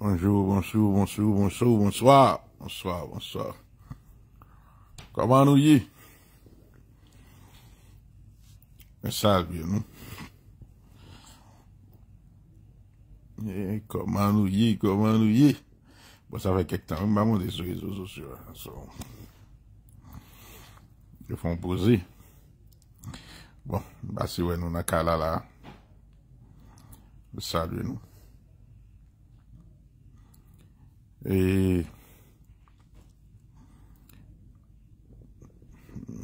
Bonjour, bonjour, bonjour, bonjour, bonsoir, bonsoir, bonsoir. Komanou ye? E salve nou. Komanou ye, komanou ye. Bo sa vek ek tan, maman de sou, sou, sou, sou. Yo fon pouzi. Bon, basi we nou na kalala. Salve nou. E,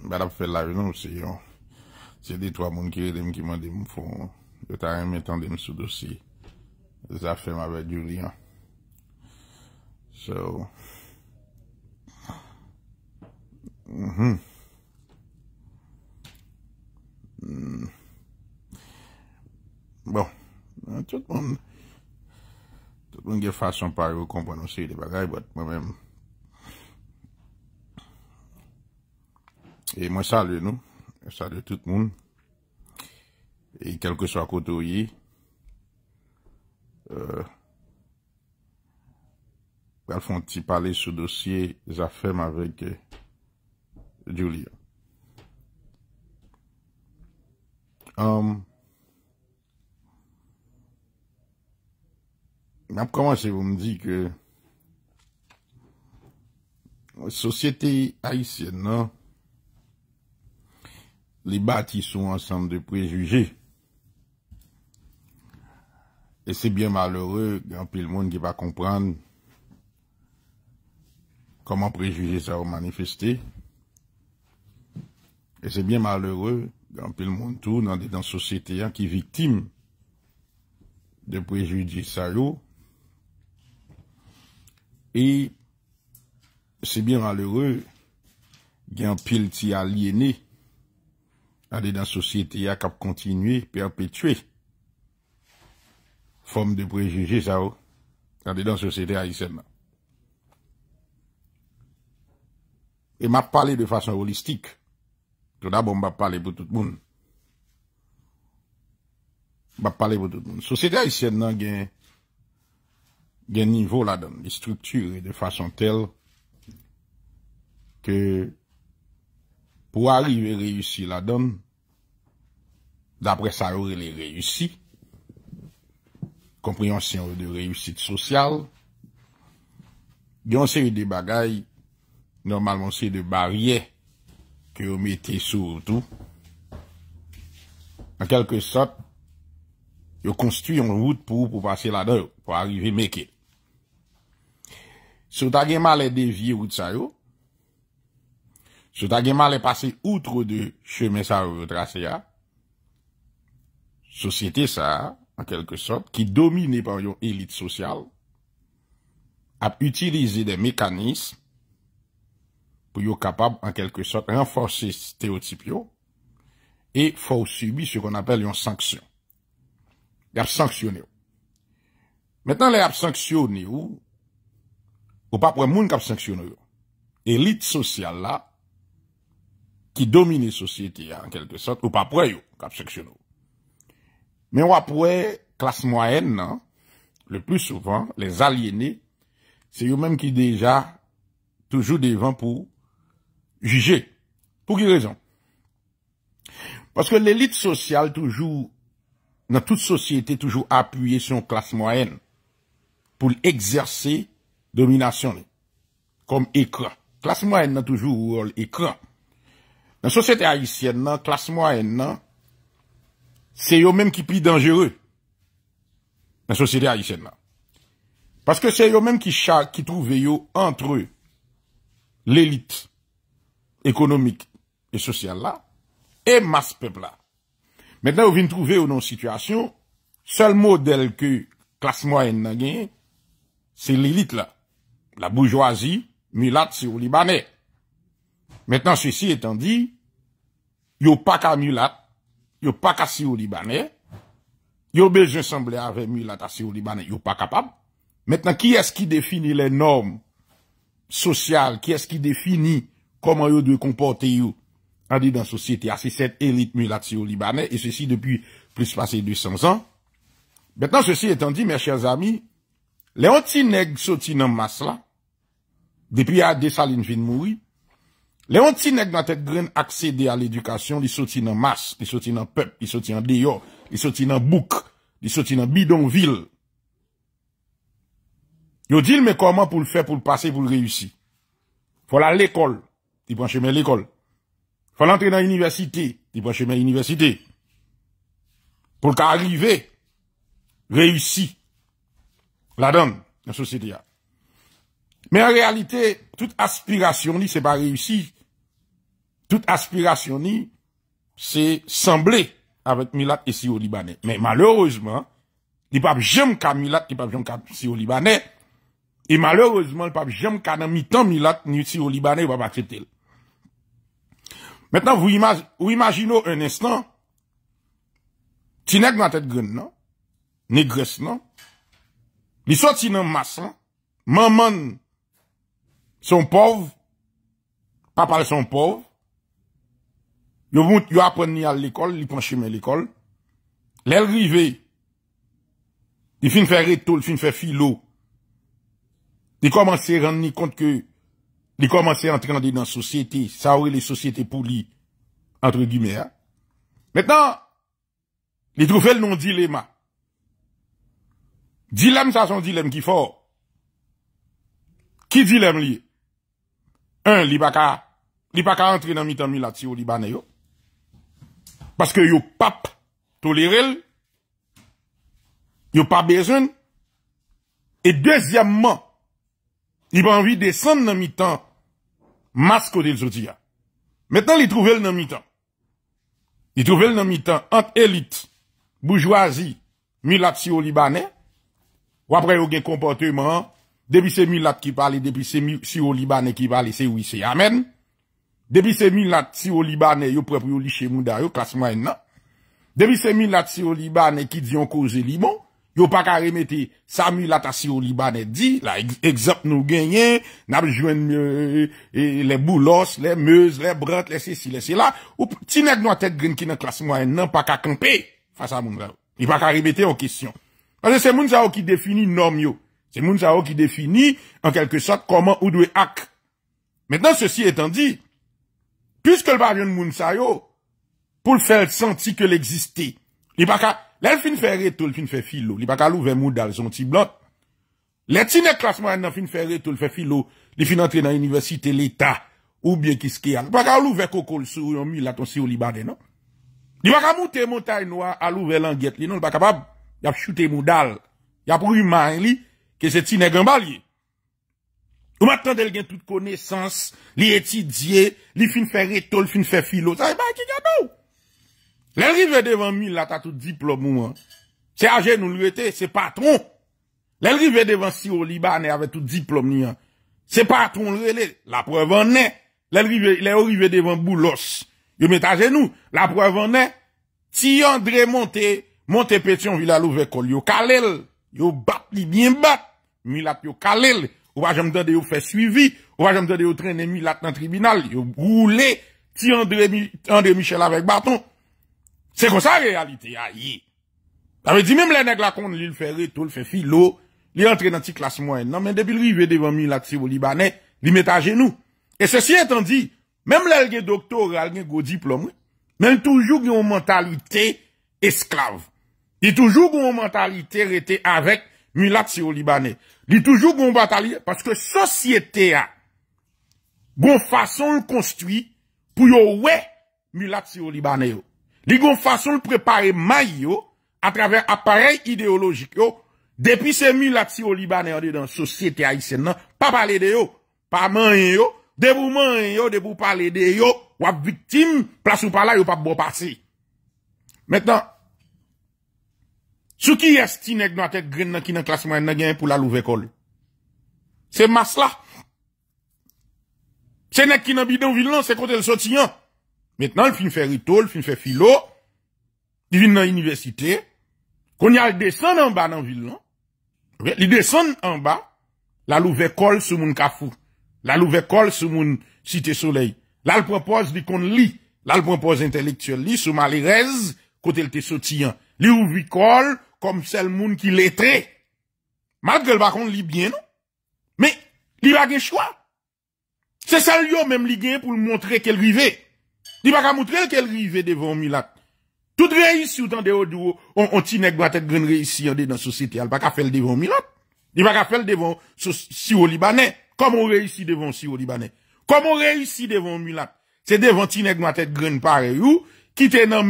ba la pou fè la vè nou se yo. Se di to a moun kire dem ki mwen dem fò, yo ta rem metan dem sou dosi. Zafè m avè djou li yo. So, mhm. Bon, tout moun, Lounge fasyon pa yo kompo anonsi li bagay, bat mwen mèm. E mwen salye nou. Salye tout moun. E kelke sa koto yi. Wèl e, fwant ti pale sou dosye, zafèm avèk e, joulia. Amm. comment si vous me dites que la société haïtienne, hein, les bâtis sont ensemble de préjugés. Et c'est bien malheureux, qu'un pile monde qui va comprendre comment préjugés ça va manifester. Et c'est bien malheureux, qu'un pile monde tout, dans des sociétés hein, qui victime de préjugés salauds E, sebyen alere, gen pil ti aliene, ade dan sosyete ya kap kontinue, pe apetue, fom de prejije sa ou, ade dan sosyete a isen nan. E ma pale de fason holistik, touta bon ma pale pou tout moun. Ma pale pou tout moun. Sosyete a isen nan gen gen nivou la don, di strukture, de e fasyon tel, ke, pou arrive reyoussi la don, d'apre sa ori le reyoussi, kompryansyon de reyoussit sosyal, gen sèri de bagay, normalman sèri de barye, ke ou mette sou ou tou, an kelke sot, yo konstuyon route pou ou pou pase la don, pou arrive meke, Soutageman lè devye ou tsa yo. Soutageman lè pase outre de cheme sa ou vodrasya. Sosyete sa, an kelke sot, ki domine pan yon elit sosyal, ap utilize de mekanisme pou yo kapab an kelke sot renforse steotip yo e fò ou subi sou kon apel yon sanksyon. Y ap sanksyon yo. Metan lè ap sanksyon yo, Ou pas pour moun kap sanctionné. Élite sociale là, qui domine la société en quelque sorte, ou pas pour eux, cap sanctionné. Mais ou après, classe moyenne, hein, le plus souvent, les aliénés, c'est eux-mêmes qui déjà toujours devant pour juger. Pour quelle raison? Parce que l'élite sociale toujours, dans toute société, toujours appuyée sur classe moyenne pour exercer Dominasyon, kom ekran. Klasmwa en nan toujou wol ekran. Nan sosyete Haitien nan, klasmwa en nan, se yo men ki pli denjere. Nan sosyete Haitien nan. Paske se yo men ki chak, ki trouve yo antre l'elite ekonomik e sosyal la, e mas pepla. Mwenen ou vin trouve yo nan sitwasyon, sal model ke klasmwa en nan gen, se l'elite la. la bourgeoisie mulate sur Libanais. Maintenant, ceci étant dit, y'a pas qu'à mulate, y'a pas qu'à au Libanais, y'a besoin semblé avec mulate à au Libanais, a pas capable. Maintenant, qui est-ce qui définit les normes sociales? Qui est-ce qui définit comment y'a doit comporter y'a En dit dans la société, à ah, cette élite mulate sur Libanais, et ceci depuis plus de 200 ans. Maintenant, ceci étant dit, mes chers amis, les anti-nègres sont en masse là, Depi a de salin fin moui, le ontinek nan tek gren akse de al edukasyon, li soti nan mas, li soti nan pep, li soti nan deyo, li soti nan bouk, li soti nan bidonvil. Yo dil me koman pou l'fè, pou l'pase, pou l'reysi. Fola l'ekol, di pan cheme l'ekol. Fola entre nan universite, di pan cheme universite. Pou l'ka arrive, reysi, la dan nan sosi de ya. men en realite, tout aspirasyon ni se pa reyousi. Tout aspirasyon ni se semble avet milat esi ou libanen. Men malerouzman, li pab jem ka milat, li pab jem ka esi ou libanen. E malerouzman, li pab jem ka nan mitan milat, ni esi ou libanen, li pab akwete. Mwenan, wou imagino en esnan, tinek nan tet gren non? nan, negres nan, li soti nan masan, manman nan, Son pov, pa pale son pov, yo apren ni al l'ekol, li panche men l'ekol, lèl rive, li fin fè reto, li fin fè filo, li komanse ren ni kont ke, li komanse entran de nan sosyete, sa ouwe le sosyete pou li, entre gumer. Mèt nan, li troufè l'non dilema. Dilem sa son dilem ki fo. Ki dilem li e? Un, li baka antre nan mi tan mi latsi ou li banay yo. Paske yo pap tolerel, yo pa bezon. E dezyamman, li banvi de san nan mi tan masko del zoti ya. Metan li truvel nan mi tan. Li truvel nan mi tan ant elit, boujwazi, mi latsi ou li banay. Wapre yo gen kompote man an. Depi se mi lat ki pale, depi se mi si o libanè ki pale se wise yamen Depi se mi lat si o libanè yo prepr yo li che moun da yo klasman en nan Depi se mi lat si o libanè ki diyon koze libon Yo pa ka remete sa mi lat a si o libanè di La egzap nou genyen, nabjwen eh, eh, le boulos, le meuz, le brent, le se si, le se la Ou ti neg nou atet gren ki nan klasman en nan pa ka kempe Fa sa moun genyen, yo pa ka remete yo kisyon Ase se moun sa ou ki defini nom yo Se moun sa yo ki defini an kelke sot koman ou dwe ak. Metnan se si etan di, pyske l pa ryon moun sa yo, pou l fel senti ke l eksiste, li paka, l el fin fere tol fin fere filo, li paka l ouve moudal son ti blot, l eti ne klasman an nan fin fere tol fere filo, li fin antre nan universite l eta, ou byen kiske an, li paka l ouve koko l sou yon mi, l atonsi ou li bade nan, li paka mouten moutay noua al ouve langet, li nou l pa kapab yap chute moudal, yap ruman li, ke se ti ne gen bal ye. Ou mat tan del gen tout koneysans, li etidye, li fin fe reto, li fin fe filo, sa e bay ki gado. Le rive devan mil la ta tout diplomo, se aje nou lwete, se patron. Le rive devan si oliba, ne ave tout diplomo ni an. Se patron lwete, la prevan ne. Le rive, le rive devan boulos, yo met aje nou, la prevan ne. Ti yandre monte, monte petyon vila louve kol, yo kalel, yo bat li bien bat. Milat yo kalel, wajam zade yo fe suivi, wajam zade yo trene milat nan tribunal, yo goule, ti Andre Michel avek baton. Se kon sa realite ya ye. La ve di menm le neg lakon li l fere, tol fe filo, li antre nan ti klas moen nan, men depi li ve devan milat se vo li banen, li meta genou. E se si etan di, menm le lge doktor al gen go diplom, menm toujou gen ou mentalite esklave. Di toujou gen ou mentalite rete avek. mi lakse yo libanè. Di toujou goun batalye, paske sosyete ya, goun fason l konstwi, pou yo we, mi lakse yo libanè yo. Di goun fason l prepare may yo, a traver aparey ideologik yo, depi se mi lakse yo libanè yo de dan, sosyete ya isen nan, pa pale de yo, pa man yo, debou man yo, debou pale de yo, wap vitim, plas ou pala yo pap bo pase. Metan, sou ki yas ti nek nou a tek gren nan ki nan klasman nan gen pou la louve kol. Se mas la. Se nek ki nan bidon vilan, se kote l soti an. Metnan, li fin fe rito, li fin fe filo, li vin nan universite, kon yal desan nan ba nan vilan, li desan nan ba, la louve kol sou moun kafou. La louve kol sou moun site solei. La l propos li kon li. La l propos intelektuel li sou mali rez, kote l te soti an. Li louvi kol, kom sel moun ki letre. Madre el bakon libyen nou. Me, li bagè chwa. Se sal yo mem ligye pou l'montre ke l'rive. Li baka moutre ke l'rive devon Milat. Tout reissi ou tan de odou, ou ti neg batet gren reissi yode nan sosite. El baka fel devon Milat. Li baka fel devon siwo libanè. Komon reissi devon siwo libanè. Komon reissi devon Milat. Se devon ti neg batet gren pare ou, ki te nan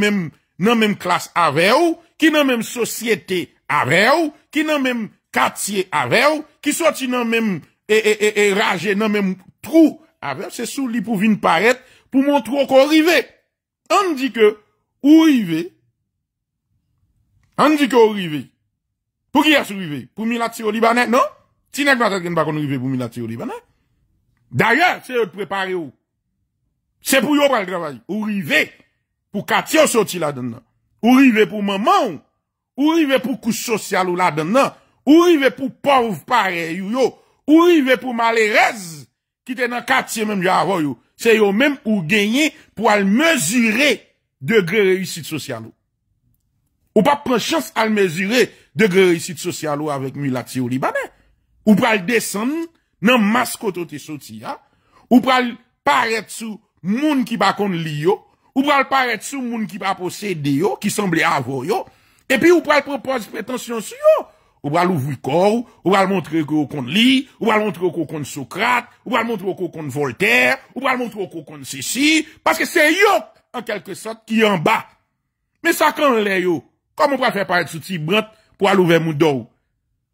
men klas ave ou, Ki nan menm sosyete avew, ki nan menm katye avew, ki soti nan menm e, e, e, e raje nan menm trou avew, se sou li pou vin paret pou moun trou kon rive. An di ke ou rive, an di ke ou rive, pou ki yas rive? Pou milati yo libanè, non? Ti nek vatak gen bakon rive pou milati yo libanè? Daya, se yo lprepare yo, se pou yo pral gravay, ou rive, pou katye yo soti la den nan. Ou rive pou maman, ou rive pou kous sosyalou la den nan, ou rive pou porv pare, ou rive pou malerez, ki te nan katye menm javoyou, se yo menm ou genye pou al mezire degre reisit sosyalou. Ou pa pren chans al mezire degre reisit sosyalou avèk milati ou libanè. Ou pa al desen nan maskotote soti, ou pa al paret sou moun ki bakon liyo, Ou pral paret sou moun ki pa posede yo, ki semble avroyo. E pi ou pral propose pretensyon sou yo. Ou pral ouvri kou, ou pral montre kou konde li, ou pral montre kou konde Sokrat, ou pral montre kou konde Voltaire, ou pral montre kou konde Sissi. Paske se yo en kelke sot ki yon ba. Me sakran le yo. Koman pral prepare sou ti brant pou alouvè moun do?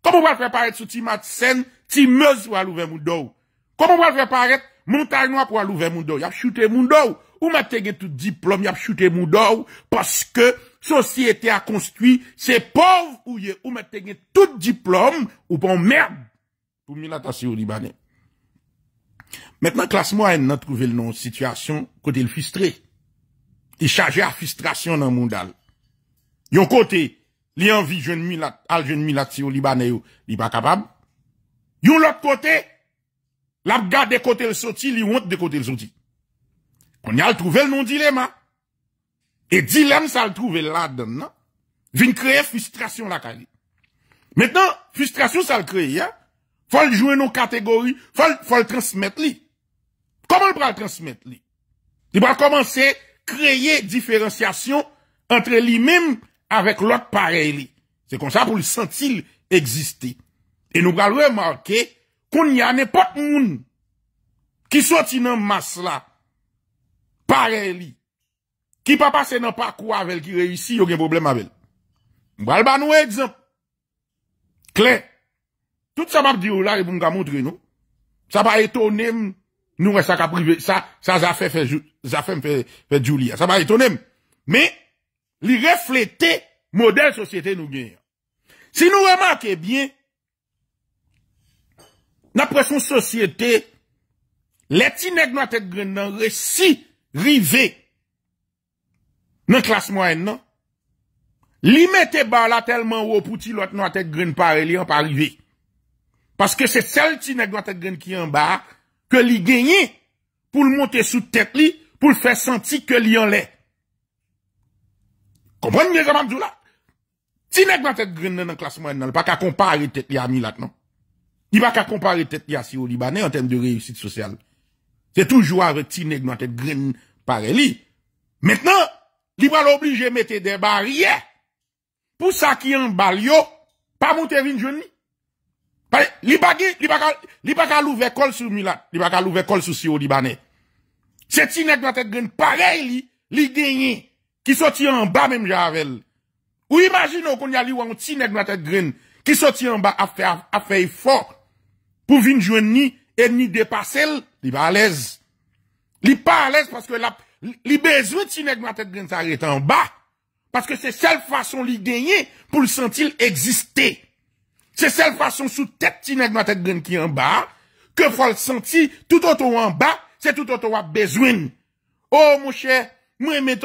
Koman pral prepare sou ti mat sen, ti mez pou alouvè moun do? Koman pral prepare moun tal noua pou alouvè moun do? Yap choute moun do ou. Ou ma tege tout diplome, y ap chute moudou, paske sosyete a konstuit se pov ou ye. Ou ma tege tout diplome, ou pan bon mèrb pou milatasi ou libanè. Mèkna klas mwen nan trouve l non situasyon kote l fustre. Ti chaje a fustrasyon nan moun dal. Yon kote li anvi al jen milatasi ou libanè ou li pa kapab. Yon l ot kote, l ap ga de kote l soti, li wont de kote l soti. kon yal trouvel nou dilema, e dilem sa l trouvel la den nan, vin kreye frustrasyon la ka li. Mètnen, frustrasyon sa l kreye, fol jwè nou kategori, fol transmèt li. Koman pral transmèt li? Li pral komanse kreye diferensyasyon antre li mèm avèk lòt parey li. Se kon sa pou li sentil egzisté. E nou pral wè marke kon yal ne pot moun ki sot inan mas la Pare li. Ki pa pase nan pa kwa vel ki reysi, yo gen probleme vel. Mbra l ban nou e dzen. Klen. Tout sa map di ou la, e bon ga montre nou. Sa ba etonem, nou re sa ka prive, sa, sa zafem fe Julia. Sa ba etonem. Me, li reflete, model sosyete nou genya. Si nou remake bien, nan presyon sosyete, le ti neg nou atet gren nan resi, Rive nan klas mwen nan Li mette ba la telman wopouti lot nan atet gren pa re li an pa rive Paske se cel ti neg nan atet gren ki an ba Ke li genye pou l monte sou tet li pou l fè senti ke li an le Kompran mwen jaman djou la Ti neg nan atet gren nan nan klas mwen nan Pa ka kompare tet li a mi lat nan Ti ba ka kompare tet li a si ou li banen an tem de reyusit sosyal Se toujou avet ti neg nou atet gren pare li. Metnan, li wala oblige mette deba rye pou sa ki an bal yo pa mouten vin jouni. Li baka louve kol sou si ou li banen. Se ti neg nou atet gren pare li, li genye ki soti an ba menm jarel. Ou imagino kon ya li wan ti neg nou atet gren ki soti an ba afei fok pou vin jouni e ni depase l. li pas à l'aise. Li pas à l'aise parce que la, li besoin de si nèg ma tête s'arrêter en bas. Parce que c'est seule façon li gagner pour le sentir exister. C'est seule façon sous tête si nèg ma tête qui en bas que faut le sentir tout autour en bas, c'est tout autour a besoin. Oh mon cher, moi aimé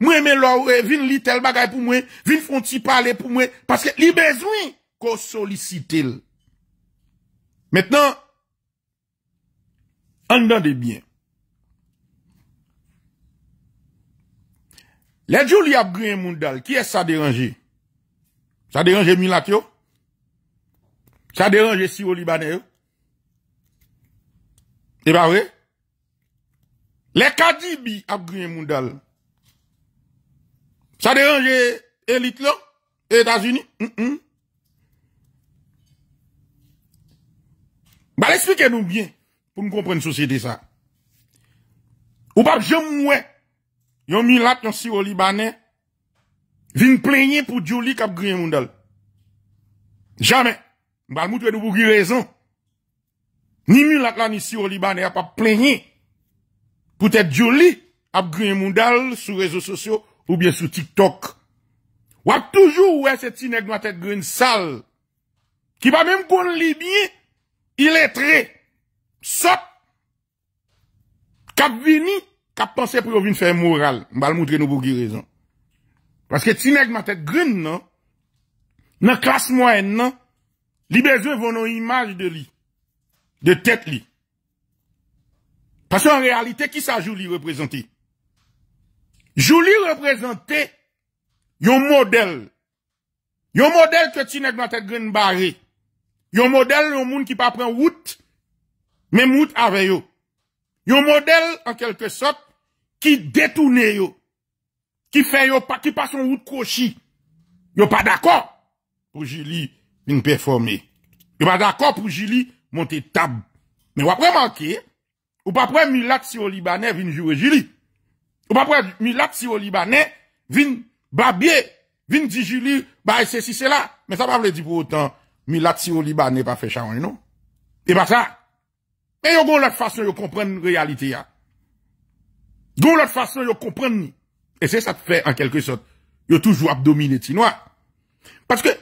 moi mes l'or, e vin li tel bagay pour moi, vin font parler pour moi parce que li besoin qu'on sollicite. Maintenant, Andande byen. Le djou li ap griye moun dal, ki es sa deranje? Sa deranje Milatyo? Sa deranje Siro Libanè? E ba we? Le Kadibi ap griye moun dal? Sa deranje Elitlo? Etats-Unis? M'al mm, mm. explike nou byen. pour me comprendre société ça. Ou pas jamais Yon milat yon si au Libanais. Vin plaigner pour Jolie kap grien mondal. Jamais. M'bal moutre de vous raison. Ni milat là ni si Libanais a pas plaigner. Pour être Jolie ap grien mondal sur réseaux sociaux ou bien sur TikTok. Ou ap toujours ouais c'est tinèg doit être green sale. Qui va même qu'on lit bien. Il est très Sot, kap vini, kap panse provin fè moral, mbal moutre nou bougi rezon. Paske ti neg ma tèk grin nan, nan klas mwen nan, li bezwe vono imaj de li, de tèk li. Paske an realite, ki sa jou li reprezenti? Jou li reprezenti, yon model, yon model ke ti neg ma tèk grin bari, yon model yon moun ki pa pren wout, Mem wout avè yo. Yo model an kelke sot ki detounè yo. Ki fè yo pa, ki pa son wout kouchi. Yo pa d'akon pou Julie vin performe. Yo pa d'akon pou Julie monte tab. Men wapre manke, wapre Milad Siolibane vin jouwe Julie. Wapre Milad Siolibane vin babye, vin di Julie ba ese si se la. Men sa pa vle di pou otan Milad Siolibane pa fechan yon. E ba sa, E yo goun lòt fasyon yo komprenn realite ya. Goun lòt fasyon yo komprenn ni. E se sa te fè an kelke sot. Yo toujou ap domine ti nou. Paske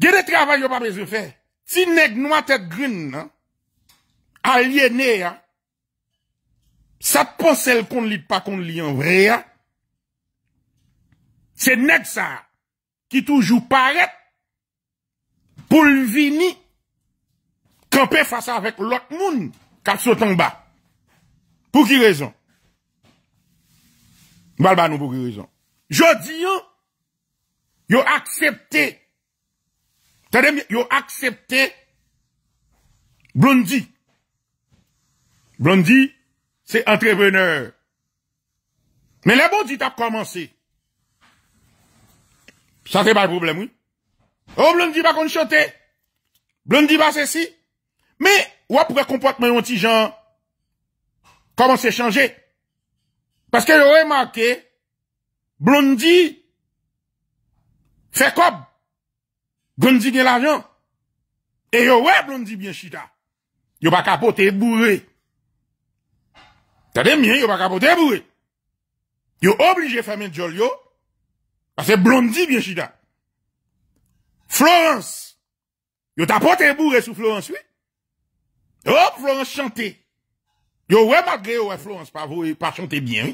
genet travay yo pa bezou fè. Ti neg nou atet grin. Alienè ya. Sa te ponsel kon li pa kon li an vre ya. Se neg sa. Ki toujou paret. Pol vini. Kampè fasa avèk lòt moun kak sotan ba. Pou ki rezon? Mwal ba nou pou ki rezon? Jodi yon yon akseptè yon akseptè blondi. Blondi se entrevener. Men la bondi ta p komanse. Sa te ba l problem wè? O oh, blondi ba kon chote? Blondi ba se si? Me, wap wè kompote mè yon ti jan, koman se chanje? Paske yon wè manke, blondi, fè kob, blondi gen l'ajan, e yon wè blondi bian chida, yon pa kapote e bouré. Tade mien, yon pa kapote e bouré. Yon oblige fè men jol yon, paske blondi bian chida. Florence, yon tapote e bouré sou Florence wè, Oh, Florence chante. Yo wey magre yo wey Florence pa chante bien.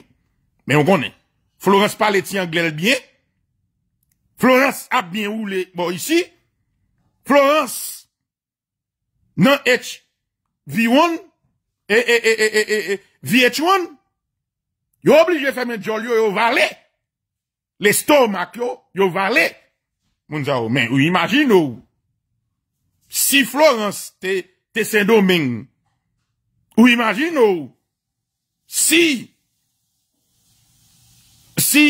Men w konen. Florence pale ti an glen bien. Florence ap bien ou le. Bon, isi. Florence. Non etch. V1. E, e, e, e, e, e, e. VH1. Yo oblige fèmen jol yo yo vale. Le stomak yo yo vale. Moun za ou men. Ou imagine ou. Si Florence te chante. te sè do men. Ou imagine ou, si, si,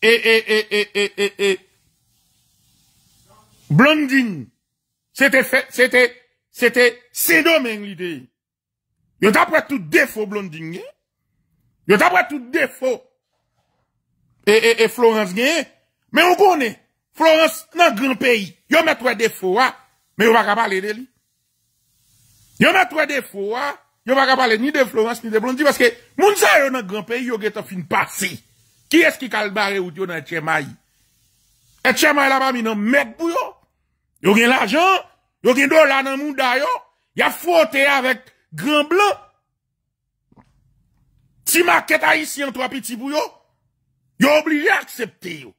e, e, e, e, e, e, e, Blondin, sè te fè, sè te, sè te, sè do men li de. Yo ta pwè tout defo Blondin gen, yo ta pwè tout defo e, e, e, Florence gen, men ou konè, Florence nan gran peyi, yo met wè defo wè, men yo wè kapalè de li. Yo metwe defo, yo va kapale ni de Florence, ni de Blondie, paske moun sa yo nan gran peyi yo geto fin pase. Ki eski kalbare ou diyo nan Etchemaï? Etchemaï la pa mi nan Mek bou yo. Yo gen lajan, yo gen do la nan moun dayo, ya fote ya vek gran blan. Ti maket a yisi an to apiti bou yo, yo oblije aksepte yo.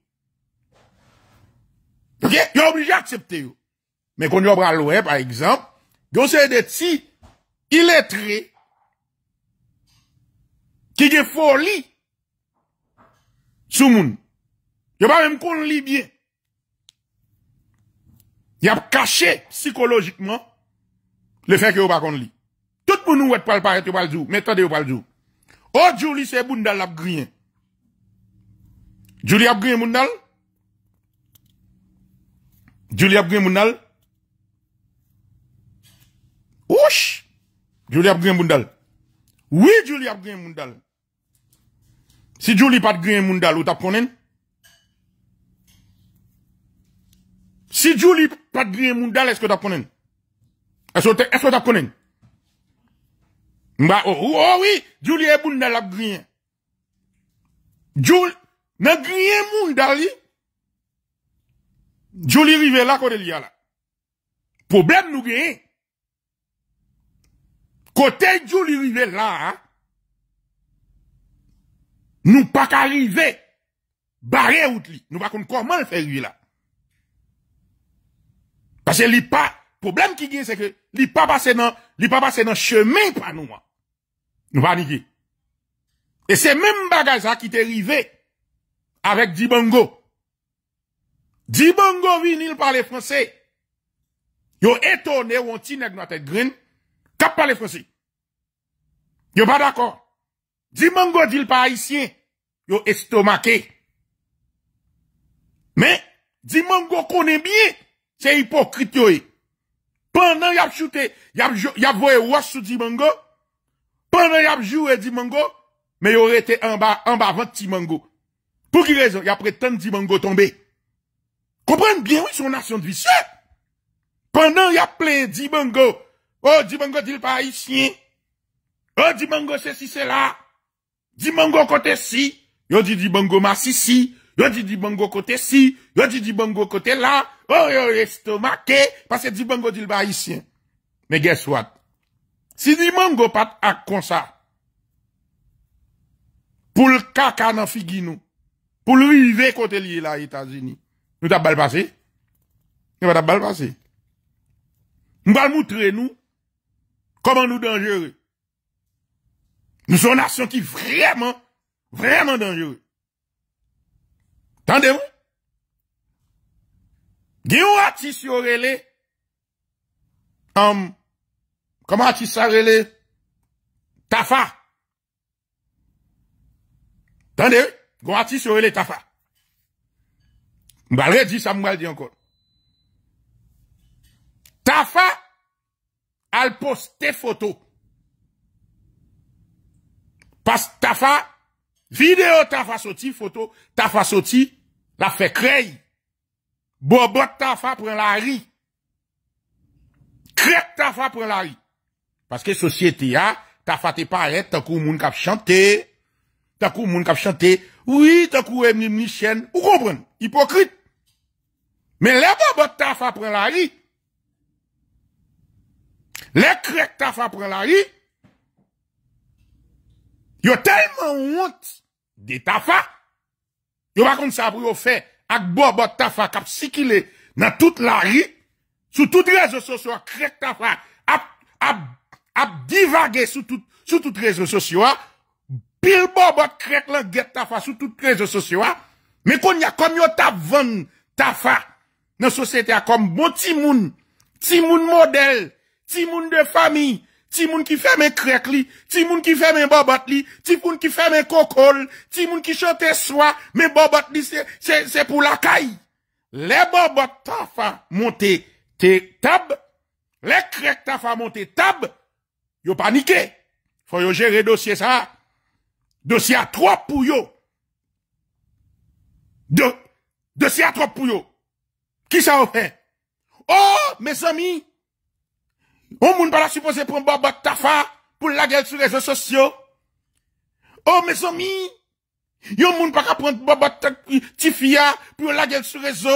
Yo oblije aksepte yo. Men kon yo bra loe, pa ekzamp, Gon de ti très, qui gen folie, sou moun. a pas même qu'on lit bien. y a caché psychologiquement le fait que a pas qu'on lit. Tout le monde ouet pral pas le djou, mais attendez le djou. Oh Julie c'est bundal la grien. Julie a grien bundal. Julie a grien bundal. Osh, joul ap griye moun dal. Oui, joul ap griye moun dal. Si joul ipat griye moun dal, ou tap konen? Si joul ipat griye moun dal, eske tap konen? Eske tap konen? Mba, ou, oh, ou, oh, ou, oh, oui, joul ipat griye e moun dal ap griye. Joul, mwen griye moun dal li. Joul irive la kode li ala. Pobeb nou griye? Kote djou li rive la, nou pa ka rive, bare out li, nou pa kon koman le fè rive la. Pase li pa, problem ki gen se ke, li pa base nan cheme panou an. Nou pa ni ki. E se men bagaj a ki te rive, avek Dibongo. Dibongo vinil pale franse, yo etone wantinek nou a te grin, kap pale franse. Yo pa d'akon. Dimango dil pa aisyen. Yo estomake. Men, Dimango konen bien. Se hipokrit yo e. Pendan yap chute, yap voye wasu Dimango, pendan yap jowe Dimango, men yo rete amba vant Dimango. Pou ki rezon, yap reten Dimango tombe. Kupren bien wè son nasyon di visyon. Pendan yap plen Dimango, o oh, Dimango dil pa aisyen, yo di bongo se si se la, di bongo kote si, yo di di bongo ma si si, yo di di bongo kote si, yo di di bongo kote la, yo yo estomake, pase di bongo di lba isi. Me guess what? Si di bongo pat ak konsa, pou l kaka nan figi nou, pou l rive kote li la Etasini, nou ta balbase, nou ta balbase, nou bal moutre nou, koman nou dangere, Nou sou nasyon ki vremen, vremen denjou. Tande ou? Gye ou atis yorele? Koman atis yorele? Tafa. Tande ou? Gwa atis yorele Tafa. Mbalre di sa mbal di ankon. Tafa al poste foto. Fas ta fa videyo, ta fa soti foto, ta fa soti la fe krey. Bobot ta fa pren la ri. Krek ta fa pren la ri. Paske sosyete ya, ta fa te paret, ta kou moun kap chante. Ta kou moun kap chante. Ou yi, ta kou emi, emi, chen. Ou kompren? Hipokrit. Men le bobot ta fa pren la ri. Le krek ta fa pren la ri. Yo telman wout de tafa, yo bakon sa apri yo fe ak bo bot tafa kap sikile nan tout la ri, sou tout rezo sosyo a krek tafa, ap divage sou tout rezo sosyo a, pil bo bot krek le get tafa sou tout rezo sosyo a, me kon ya kom yo tap ven tafa nan sosyete a kom bon timoun, timoun model, timoun de fami, Ti moun ki fè men krek li, ti moun ki fè men bobot li, ti moun ki fè men kokol, ti moun ki chote swa, men bobot li, se pou lakay. Le bobot ta fè montè te tab, le krek ta fè montè te tab, yo panike, fò yo jere dosye sa, dosye a 3 pouyo. Dosye a 3 pouyo, ki sa ou fè? Oh, mes ami! Yon moun pa la suppose pren bobot tafa pou la gel sou rezo sosyo. O, me zomi, yon moun pa ka pren bobot ti fia pou la gel sou rezo.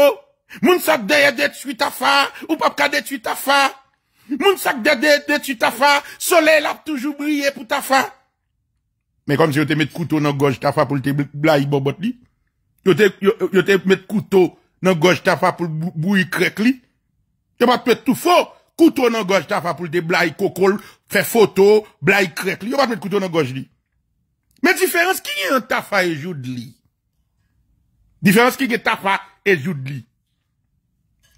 Moun sak deye detu tafa ou pap ka detu tafa. Moun sak deye detu tafa, solel ap toujou brye pou tafa. Me kom se yo te met koutou nan goj tafa pou te blayi bobot li. Yo te met koutou nan goj tafa pou bou yi krek li. Yo pat pwet tou fok. Koutou nan goj tafa pou lite bla yi kokol, fe foto, bla yi krek li. Yo bat met koutou nan goj li. Men diferens ki gen tafa e joud li. Diferens ki gen tafa e joud li.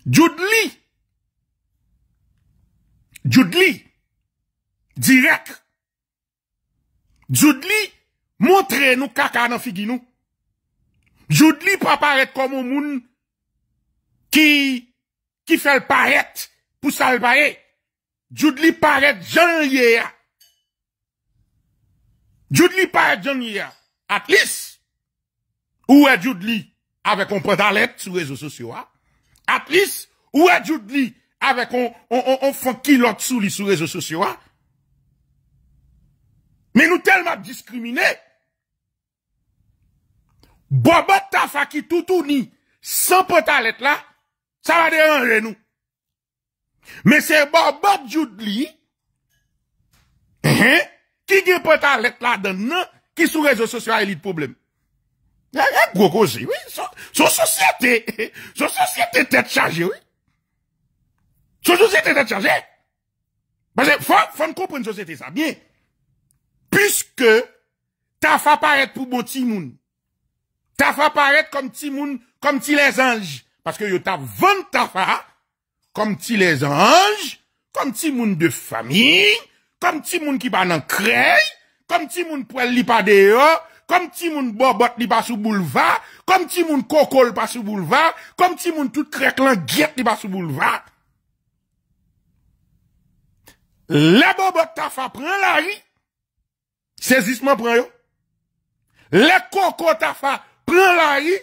Joud li. Joud li. Direk. Joud li. Montre nou kaka nan figi nou. Joud li pa paret komo moun ki fel paret. pou salbaye, joud li paret jan yè ya. Joud li paret jan yè ya. At lis, ou e joud li avè kon prentalèt sou rezo sosyo a. At lis, ou e joud li avè kon fonki lòt sou li sou rezo sosyo a. Men nou telman diskrimine. Bobot ta fakitoutouni san prentalèt la, sa va de an renou. Mè sè bò bò djoud li Ki gè pò tan lèk la dan nan Ki sou rezo sosyo a li d'poublem Rèk gò gò zè Sò sosyate Sò sosyate tè t'chage Sò sosyate tè t'chage Fon koupoun sosyate sa Bien Piske T'a fà paret pou bò bon ti moun T'a fà paret kom ti moun Kom ti les anj Paske yo t'a vèn ta fà kom ti les anj, kom ti moun de fami, kom ti moun ki pa nan krey, kom ti moun pou el li pa de yo, kom ti moun bo bot li pa sou bouleva, kom ti moun koko li pa sou bouleva, kom ti moun tout krek lan get li pa sou bouleva. Le bo bot ta fa pran la ri, sezisman pran yo. Le koko ta fa pran la ri,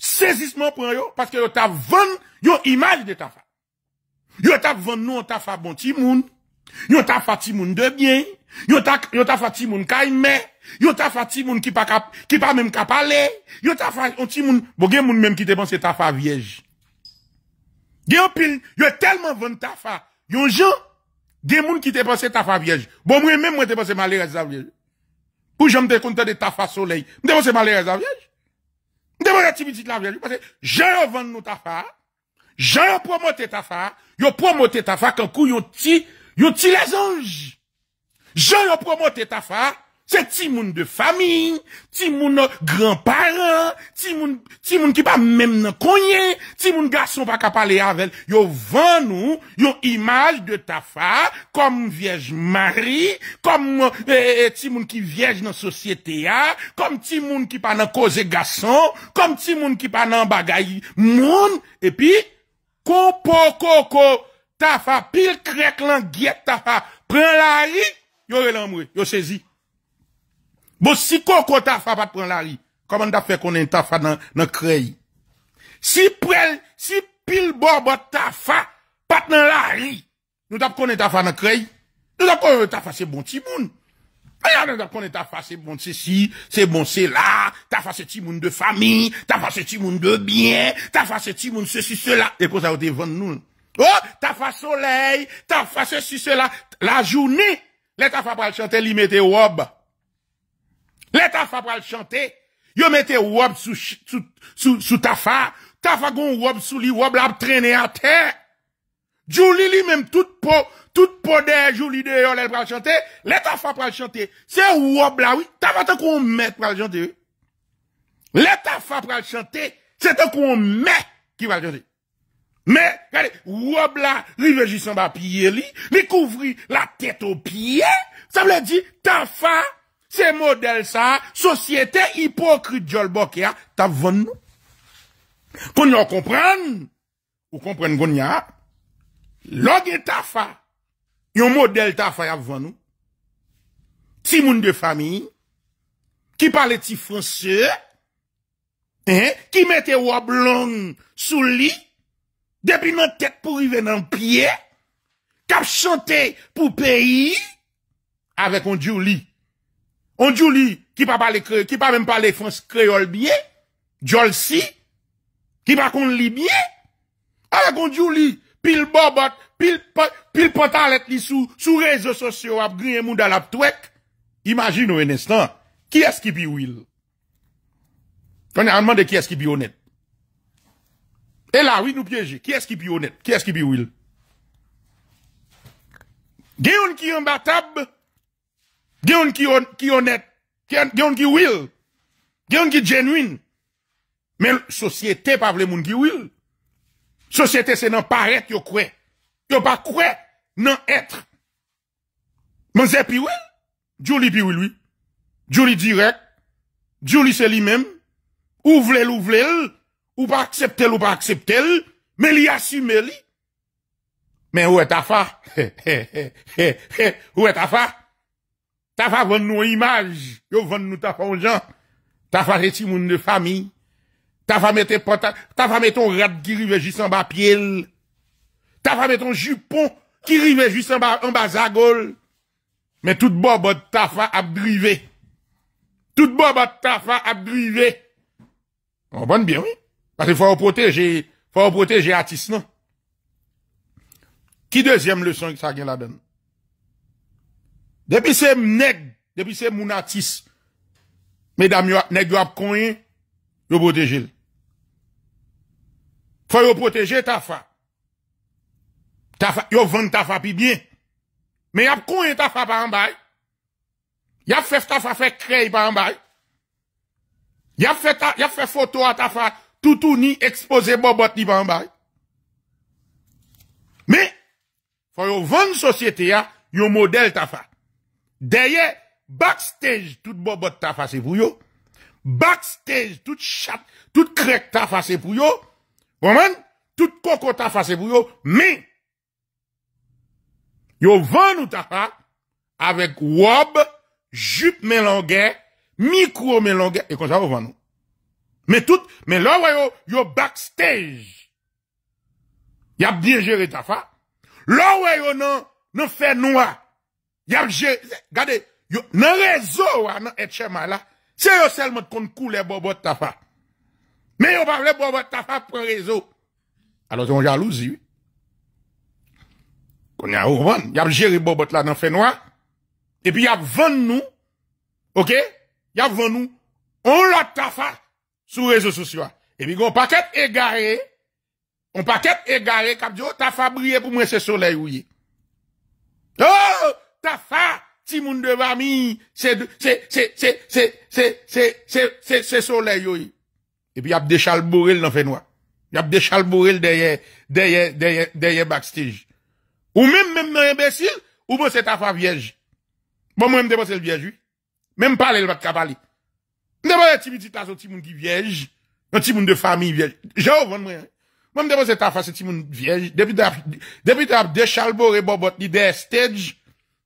sezisman pran yo, paske yo ta ven yo imaj de ta fa. Yo tap vendre nous, on t'a fait bon timoun. Yo t'a fait timoun de bien. Yo t'a yo t'a fait timoun kaime. Yo t'a fait timoun qui pas cap qui pas même cap parler. Yo t'a fait un timoun, bon gen moun même qui te pense t'a fait vierge. Gen pile, yo tellement vendre t'a fait. Yon gens des moun qui te pense t'a fait vierge. Bon moi même moi te pense malheureuse à vierge. Pour j'aime te content de ta fa soleil. M'te pense malheureuse à vierge. M'te pense timidité la vierge parce que j'ai vendre nous t'a fait. J'ai promoté ta fa yo promote tafa kan kou yo ti, yo ti la zanj. Jan yo promote tafa, se ti moun de fami, ti moun nan granparen, ti moun ki pa mèm nan konyen, ti moun gason pa kapalè anvel, yo van nou, yo imaj de tafa, kom viej mari, kom eh, eh, eh, ti moun ki viej nan sosyete ya, kom ti moun ki pa nan koze gason, kom ti moun ki pa nan bagay moun, e pi, Fon po koko tafa pil krek lan gyet tafa, pren la ri, yo relan mwe, yo sezi. Bo si koko tafa bat pren la ri, koman da fe konen tafa nan kreyi? Si pil bor bat tafa, pat nan la ri, nou da konen tafa nan kreyi? Nou da konen tafa se bon ti moun? Aya nan tap konen ta fa se bon se si, se bon se la, ta fa se ti moun de fami, ta fa se ti moun de biyen, ta fa se ti moun se si se la. Eko zavote van nou. Oh, ta fa soley, ta fa se si se la, la jouni, le ta fa pral chante li mette wob. Le ta fa pral chante, yo mette wob sou ta fa, ta fa gon wob sou li wob la ap trene a te. Jouni li menm tout pou. Tout podej ou lide yon lè pral chante, lè ta fa pral chante. Se wob la wè, ta va te kon mè pral chante. Lè ta fa pral chante, se te kon mè ki pral chante. Mè, gade, wob la, rivejissan ba piye li, mi kouvri la tèt o piye, sa mè lè di, ta fa, se model sa, sosyete hipokrit jol bokè a, ta vòn nou. Kon yon komprèn, ou komprèn kon yon a, logè e ta fa, Yon mode delta fay ap van nou. Ti moun de fami. Ki pale ti franse. Eh, ki mette wab long sou li. Depi nan tek pou i ven nan piye. Kap chante pou peyi. Awek on djou li. On djou li ki pa pale franse kreol biye. Djol si. Ki pa kon li biye. Awek on djou li pil bobot. pile, pile pantalette li sous, sous réseaux sociaux, ap grien moun dans la twek. Imagine un instant, qui est-ce qui bi will? On a demandé qui est-ce qui bi honnête. Et là, oui, nous piéger. Qui est-ce qui bi honnête? Qui est-ce qui bi will? Gayon qui imbattable, gayon qui, on, qui honnête, gayon qui will, gayon qui genuine. Mais société pas vle moun qui will. Société c'est non paraître yo kwe. yo pa kouè nan etre. Mè zè piwè, djou li piwè li, djou li direk, djou li se li mèm, ou vle l, ou vle l, ou pa akseptè l, ou pa akseptè l, mè li asy mè li. Mè ou e ta fa, ou e ta fa, ta fa vwenn nou imaj, yo vwenn nou ta fa ou jan, ta fa resi moun de fami, ta fa mette pota, ta fa mette ou rad giri veji san ba pye l, Tafa meton jupon ki rive juste an ba zagol. Men tout bo bot Tafa ap drive. Tout bo bot Tafa ap drive. An ban biyo. Pase fwa wap proteje atis nan. Ki dezyem leson yon sa gen la den? Depi se mnèg, depi se moun atis, mè dami wap nek wap konye, wap proteje l. Fwa wap proteje Tafa. Yo vende ta fa pi byen. Men yap konye ta fa pa anbay. Yap fe ta fa fe krey pa anbay. Yap fe foto a ta fa toutou ni expose bo bot ni pa anbay. Men, fwa yo vende sosyete ya, yo model ta fa. Deye, backstage tout bo bot ta fase pou yo. Backstage tout chat, tout krek ta fase pou yo. Mwen, tout koko ta fase pou yo. Men, Yo van nou tafa avèk wòb, jup mè langè, mikro mè langè, ekon sa wè van nou. Mè tout, mè lò wè yo, yo backstage. Yap dijeri tafa. Lò wè yo nan, nan fè noua. Yap je, gade, yo nan rezo wè nan etche mè la. Se yo sel mè kon kou le bobo tafa. Mè yo pa vle bobo tafa prè rezo. Alò zon jalouzi wè. Konè a ouvan, y ap jiri bo bot la nan fè noa, epi y ap ven nou, ok, y ap ven nou, on lò ta fa sou rezo sou sywa. Epi gò, on pakèp e gare, on pakèp e gare, kap diyo, oh, ta fa briye pou mwen se solei ouye. Oh, ta fa, ti moun devami, se, se, se, se, se, se, se, se, se, se solei ouye. Epi y ap dechal bouril nan fè noa. Y ap dechal bouril deye, deye, deye, deye, deye bak stijj. Ou même, même imbécile, ou bon, c'est ta femme vierge. Bon, moi, je me le vierge, oui. Même parler, le pas capable. Je me petit petit tas, un petit monde qui vierge, un petit monde de famille vierge. J'ai au moi. Hein. Moi, je me ta femme, c'est petit monde vierge. Depuis, depuis, t'as déchalboré, des ni des stages.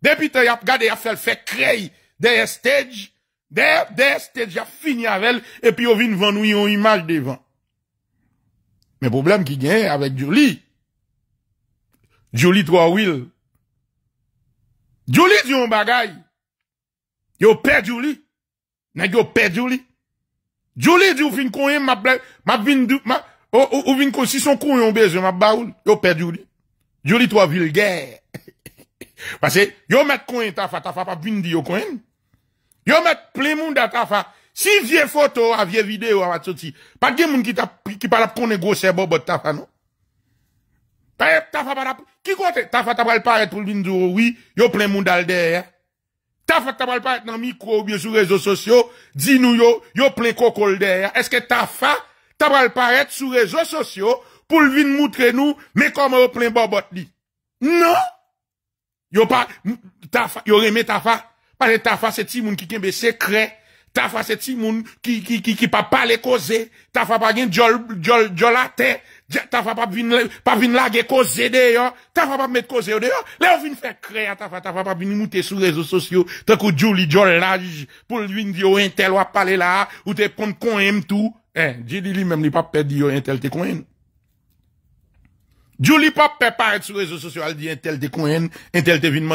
Depuis, t'as regardé, y'a fait le fait créer des stages. Des, des stage, y'a fini avec elle, et puis, on vient vendre, une image devant. Mais problème qui gagne avec Julie, Jolie trois will. Jolie dit un bagaille. Yo père Jolie. Nèg yo père Jolie. Jolie dit ou fin koyen ma ma vin ma ou, ou vin si son koyen besoin ma baoul. Yo père Jolie. Jolie trois vulgaire. Parce que yo met koyen ta fa ta fa pas vin di yo koyen. Yo met plein monde ta fa. Si vieux photo, a vieux vidéo, à sorti. Pas de monde qui t'a, qui parle pour négocier, bon, ta fa, non? Ki kote? Tafa tabal paret pou lvin djou wii Yo plen moun dal der eh? Tafa tabal paret nan mikro Yo sou rezo sosyo Di nou yo, yo plen koko lder eh? Eske Tafa tabal paret sou rezo sosyo Poul vin moutre nou Me komo yo plen babot li Non Yo reme Tafa Tafa se ti moun ki kenbe sekre Tafa se ti moun ki pa pale koze Tafa pa gen jolate ta fap ap vin lage ko zede yo, ta fap ap met ko zede yo, le ou vin fè kre ya ta fap, ta fap ap vin nou te sou rezo sosyo, te kou djou li djou lage, pou vin vyo entel wap pale la, ou te kont konen tou, eh, dje di li menm li pap pedi yo entel te konen, djou li pap pepare sou rezo sosyo, al di entel te konen, entel te vin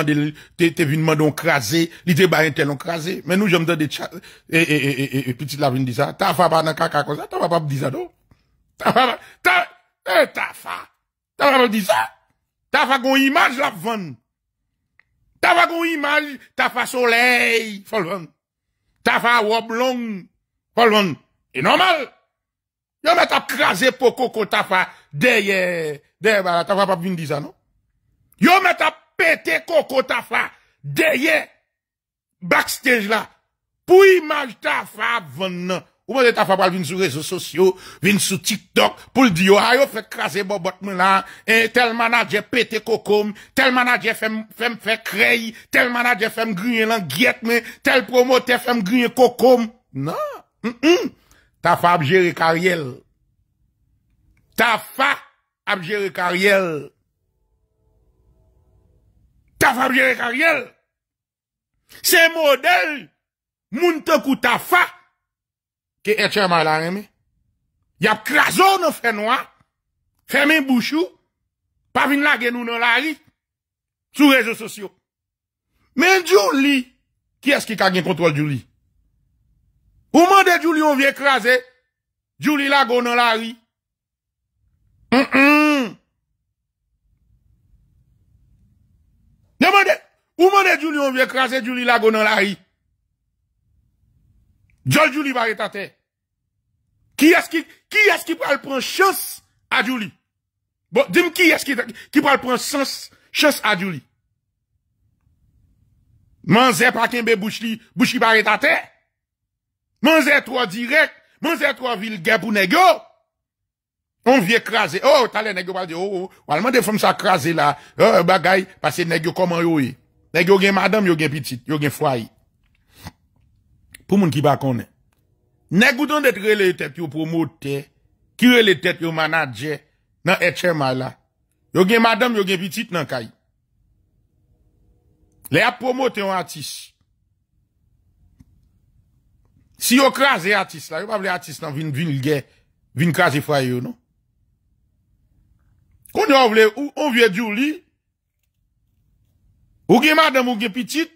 mandon krasé, li te bay entel on krasé, men nou jom de de tcha, e, e, e, e, e, e piti la vin di sa, ta fap ap nan kaka konza, ta fap ap di zado, ta Eh, Tafa. Tafa me dit ça. Tafa gon image la vann. Tafa gon image, Tafa soleil, falvan. Tafa e normal. Yo met ap krasé poko ko Tafa derrière, derrière, bah, Tafa pas venir dire ça, non? Yo met ap pété koko Tafa derrière, backstage là, pour image Tafa vann. Ou mwen de ta fa bal vin sou rezo sosyo, vin sou TikTok, pou l diyo, ayo fè krasè bo bot mè lan, e, tel manajè fèm fè kreï, tel manajè fèm grinyen lan gèt mè, tel promotè fèm grinyen kokom. Nan, ta fa abjèri karyèl. Ta fa abjèri karyèl. Ta fa abjèri karyèl. Se model moun te kou ta fa, Kè etè mè la mè mè. Y ap krasò nou fè nou a. Fè mè mbouchou. Pa vin lage nou nan la ri. Sou rezo sosyo. Men djou li. Kè eski kagen kontrol djou li? Ou mè de djou li ou vye krasè. Djou li lago nan la ri. M m m. Nè mè de. Ou mè de djou li ou vye krasè. Djou li lago nan la ri. M m m. Jol Julie va être Qui est-ce qui, qui est-ce qui va prendre chance à Jouli? Bon, dis-moi qui est-ce qui, qui va prendre chance, chance à Jouli? Manzé pas kenbe bouch li, bouch li pare ta toi direct, tro toi ville, tro pour pou On vient craser. Oh, t'as négo pas dire, oh, oh, walman oh, de femmes ça krasè là. Oh, bagay, parce que négo yo e. Négo gen madame, yo gen petite, yo gen foyer. pou moun ki bakonè. Nè gouton dè t'rele etèp yo promote, ki rele etèp yo manadje, nan etèm a la. Yo gen madame, yo gen pitit nan kayi. Le ap promote yon atis. Si yo krasi atis la, yo pa vle atis nan vin vilge, vin krasi fay yo nou. Kon yo vle ou, ou vle djou li, yo gen madame, yo gen pitit,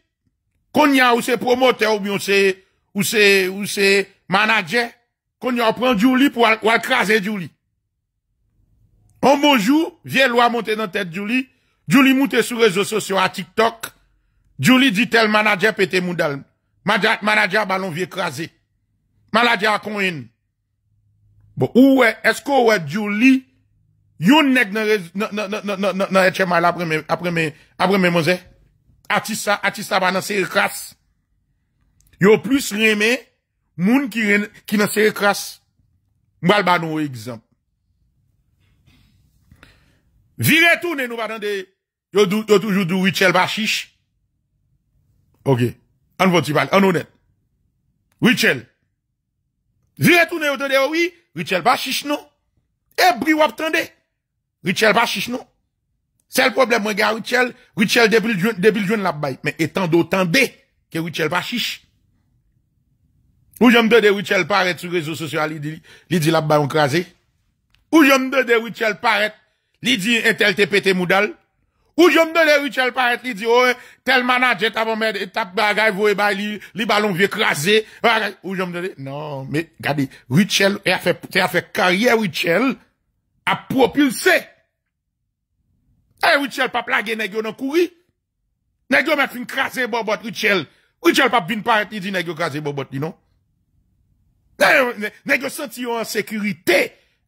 kon nyan ou se promote ou byon seye, Ou se, ou se, manajè, kon yon pran djou li pou wak krasè djou li. An mojou, vie lwa monte nan tèt djou li, djou li moute sou rezo sosyo a TikTok, djou li di tèl manajè pète moudal. Manajè ba lon vie krasè. Manajè akon en. Bo, ou we, esko ou we djou li, yon nek nan rejè mal apre me, apre me, apre me moze, ati sa, ati sa ba nan se yi krasè. Yo plus reme moun ki nan se re kras Mwal ba nou ekzamp Vi retoune nou ba dande Yo toujou do Richel vachiche Ok, an votival, an honet Richel Vi retoune yo dande, owi, Richel vachiche nou E bri wap tande Richel vachiche nou Sel problem mwen gaya Richel Richel debil joun la bay Men etan do tande ke Richel vachiche Ou j'aime de Richel paraître sur les réseaux sociaux, il dit, il dit la balle crasé. Ou j'aime de Richel paraître, il dit, un tel te pété moudal. Ou j'aime de Richel paraître, il dit, oh, tel manager, t'as bon mettre, t'as bagay, vous et li, li ballon vieux crasé. Ou j'aime de non, mais, regardez, Richel, il a fait, il a fait carrière Richel, a propulsé. Eh, Richel pas plagué, nèg yo nan kouri. Nèg yo met fin crasé bobot Richel. Richel pas vin paraître, il dit nèg yo crasé bobot, non? Nèk yo senti yo an sekurite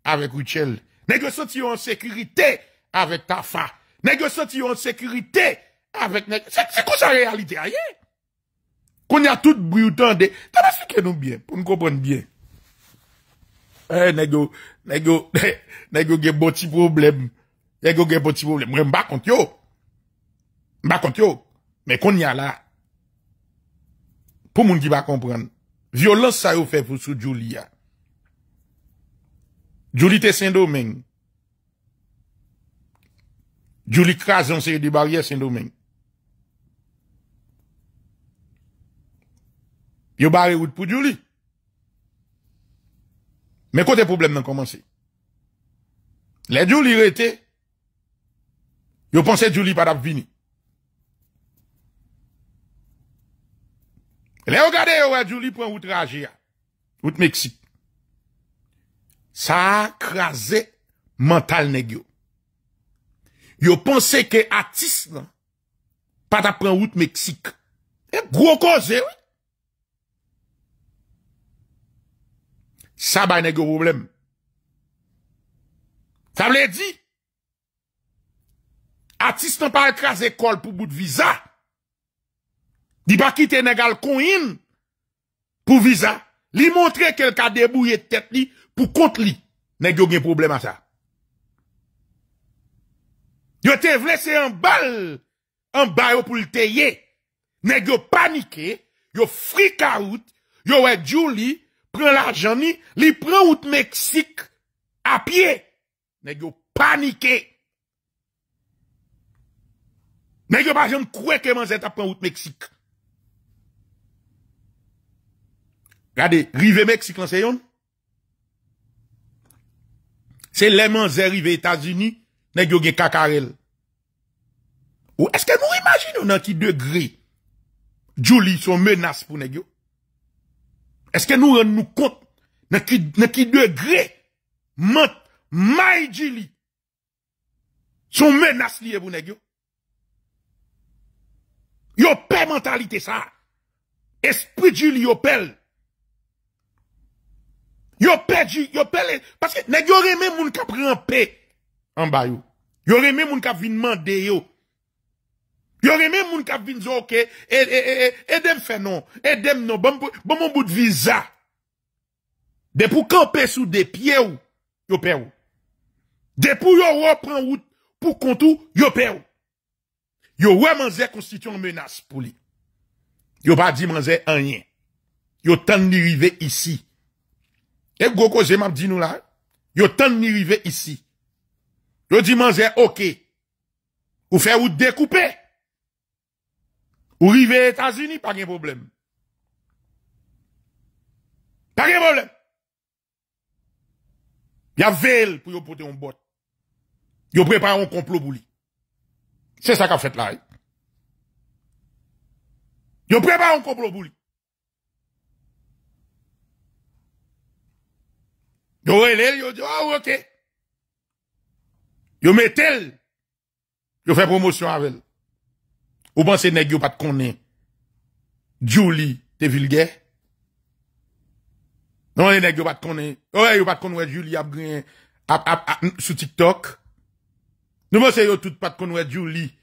Avek Richelle Nèk yo senti yo an sekurite Avek ta fa Nèk yo senti yo an sekurite Avek nèk Se kou sa realite aye Kon ya tout bruitan de Tata se ken nou bien Poun koupen bien Nèk yo Nèk yo Nèk yo gen boti problem Nèk yo gen boti problem Mwen mbak kont yo Mbak kont yo Mwen kon ya la Poun moun ki bak komprenne Violans sa yo fè pou sou djou li ya. Djou li te sen do men. Djou li kras dan se yo di barye sen do men. Yo barye wout pou djou li. Men kote problem nan komanse. Le djou li rete. Yo panse djou li pad ap vini. Le yo gade yo wè djou li pran wout raje ya. Wout Meksik. Sa akrase mental negyo. Yo ponsè ke atis nan pa ta pran wout Meksik. E gro koze, wè. Sa bay negyo problem. Sa mwen lè di. Atis nan pa akrase kol pou bout viza. Di pa ki te negal kon yin pou viza, li montre kelka debouye tèt li pou kont li. Nèk yo gen problem a sa. Yo te vlese an bal, an bayo pou lte ye. Nèk yo panike, yo frika out, yo wè e djou li, pren l'ajan li, li pren out Meksik apye. Nèk yo panike. Nèk yo pa jen kwe keman zet apren out Meksik. Gade, rive Meksik lan se yon? Se lèman zè rive Etasini, negyo gen kakarel. Ou eske nou imagine ou nan ki degrè djou li son menas pou negyo? Eske nou ren nou kont nan ki degrè man, may djou li son menas li e pou negyo? Yo pe mentalite sa. Esprit djou li yo pel. Yo pe di, yo pe le, paske nek yo reme moun ka pre an pe, an bayo. Yo reme moun ka vin mande yo. Yo reme moun ka vin zonke, edem e, e, e fenon, edem non, bon moun bon bout viza. Depou kanpe sou de pye ou, yo pe ou. Depou yo wopren wout, pou kontou, yo pe ou. Yo wè man zè konstitu an menas pou li. Yo pa di man zè anyen. Yo tan li rive isi. E Goko Zemap di nou la, yo tan ni rive isi. Yo di manje, ok. Ou fe ou dekoupe. Ou rive Etats-Unis, pa gen problem. Pa gen problem. Ya vel pou yo pote yon bot. Yo prepa yon komplo boulik. Se sa ka fet la. Yo prepa yon komplo boulik. Hein, yo elle, yo ah, ok. Yo mettez Yo fait promotion avec elle. Ou pensez nèg yo pas de connaître. Julie, t'es vulgaire. Non, les nèg yo pas de connaître. Ouais, yo pas de connaître Julie a à sous TikTok. Nous pensez yo tout pas de connaître Julie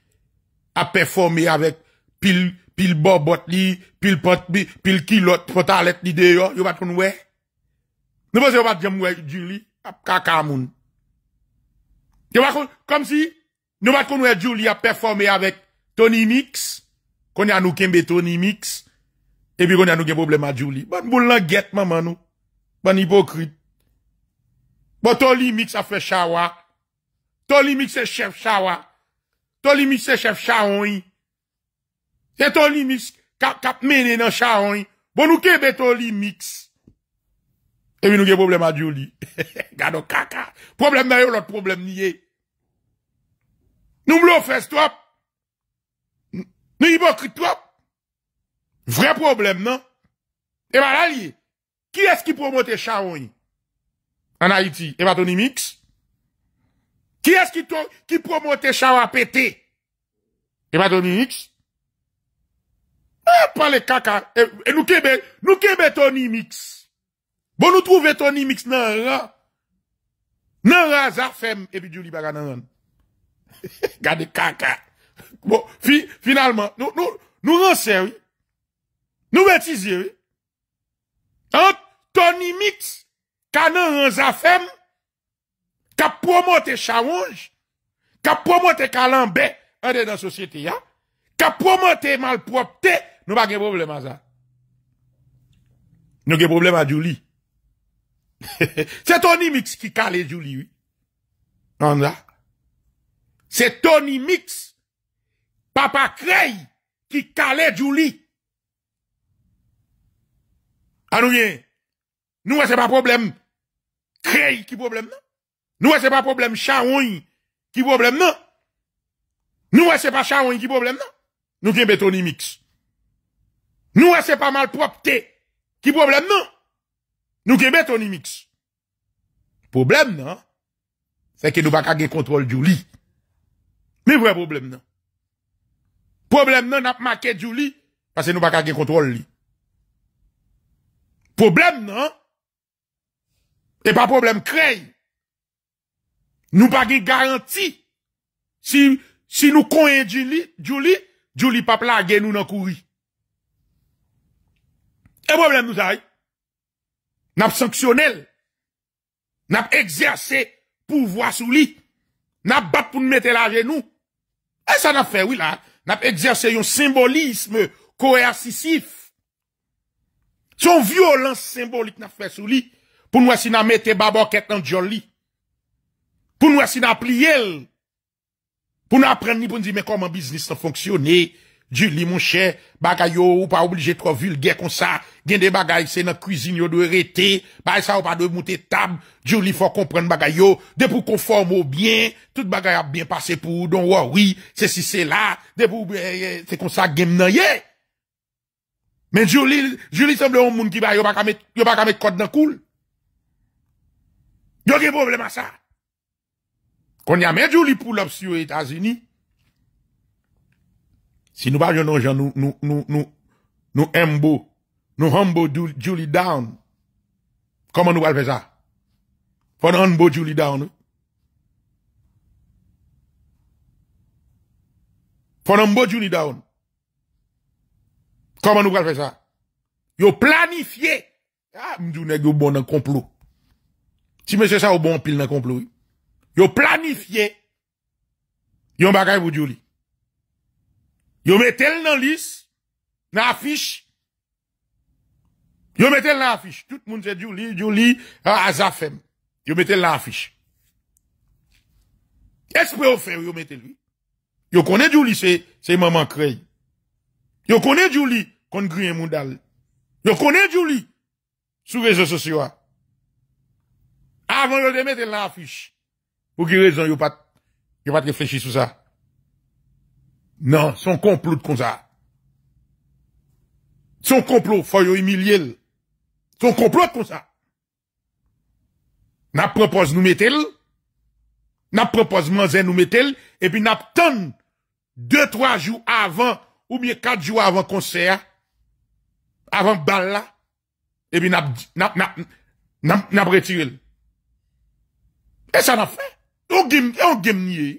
a performer avec pile pile bobot li, pile pot pile kilot, potalet li de yo, yo pas de connaître. Nou va se yo vat jem wè Julie ap kakamoun. Kom si, nou va kon wè Julie ap performe avèk Tony Mix, kon yon anouken bè Tony Mix, epi kon yon anouken boblem a Julie. Ban bou lan get man man nou, ban ipokrit. Bo Tony Mix ap fè chawa, Tony Mix se chef chawa, Tony Mix se chef chawoy, se Tony Mix kap mene nan chawoy, bo nou ken bè Tony Mix. Ewi nou gen problem a di ou li. Gado kaka. Problem nan yo, lout problem ni ye. Nou mlo fes top. Nou ibo kri top. Vre problem nan. Ewa lalye. Ki eski promote chawon? An Haiti. Ewa toni miks? Ki eski promote chawon a pete? Ewa toni miks? Ewa eh, pale kaka. E eh, eh, nou kebe toni miks? Bon nou trouve Tony Mix nan rana. Nan rana zafem epi djou li baga nan rana. Gade kanka. Bon, finalman, nou ranser. Nou vetizye. An Tony Mix ka nan rana zafem. Ka promote chawonj. Ka promote kalanbe. A de dan sosyete ya. Ka promote malpropte. Nou bagen problem a zan. Nou gen problem a djou li. Se Tony Mix ki kale Jouli Non da Se Tony Mix Papa Krey Ki kale Jouli A ah, nou gen Nou wese pa problem Krey ki problem nan Nou wese pa problem Shahoun ki problem nan Nou wese pa Shahoun ki problem nan Nou gen pe Tony Mix Nou wese pa mal propte Ki problem nan Nou gen betonimiks. Problem nan, seke nou baka gen kontrol diou li. Mi vwe problem nan. Problem nan ap make diou li, pase nou baka gen kontrol li. Problem nan, te pa problem krey. Nou baka gen garanti. Si nou konye diou li, diou li pa plage nou nan kouri. E problem nou zayi. Nap sanksyonel, nap egzersè pouvoi sou li, nap bat pou nou mette la genou. E sa nap fè, wila, nap egzersè yon symbolisme koersisif. Son violans symbolik nap fè sou li, pou nou asina mette babo ket nan djon li. Pou nou asina pli el, pou nou apren ni pou nou zi me koman biznis sa fonksyonè, Jou li moun chè, bagay yo ou pa oblije tro vulge kon sa, gen de bagay se nan kouzine yo dwe rete, bay sa ou pa dwe moute tab, jou li fò komprende bagay yo, de pou konforme ou bien, tout bagay ap bien pase pou, don wawwi, se si se la, de pou eh, eh, se kon sa gem nan ye. Men jou li, jou li semble ou moun ki ba, yo baka met kote nan koul. Yo gen pou obleman sa. Kon ya men jou li pou lop si yo Etasini, Si nous pas nos gens nous nous nous nous nous Julie down. Comment nous allons faire ça Faut nous Julie down. Faut nous Julie down. Comment nous allons faire ça Yo planifié. Ah, m'dou nèg bon dans complot. Si monsieur ça au bon pile dans complot. Yo planifié. Yo bagay pour Julie. Yo mettez-le dans liste, dans l'affiche. Yo mettez-le dans l'affiche. Tout le monde sait Julie, Julie, Azafem. Yo mettez-le dans l'affiche. Qu'est-ce que vous faites, yo mettez-lui? Yo connaît Julie, c'est, c'est maman Cray. Yo connaît Julie, qu'on grille mondal. Yo connaît Julie, sur les réseaux sociaux. Avant de mettre l'affiche. Pour quelle raison, yo pas, yo pas réfléchir sur ça? Nan, son komplot kon sa. Son komplot, foy yo emil yel. Son komplot kon sa. Nap propos nou met el. Nap propos manzen nou met el. E pi nap tan, 2-3 jou avan, ou miye 4 jou avan konser. Avan bal la. E pi nap, nap, nap, nap reti yel. E sa na fe. Ou gem, ou gem niyey.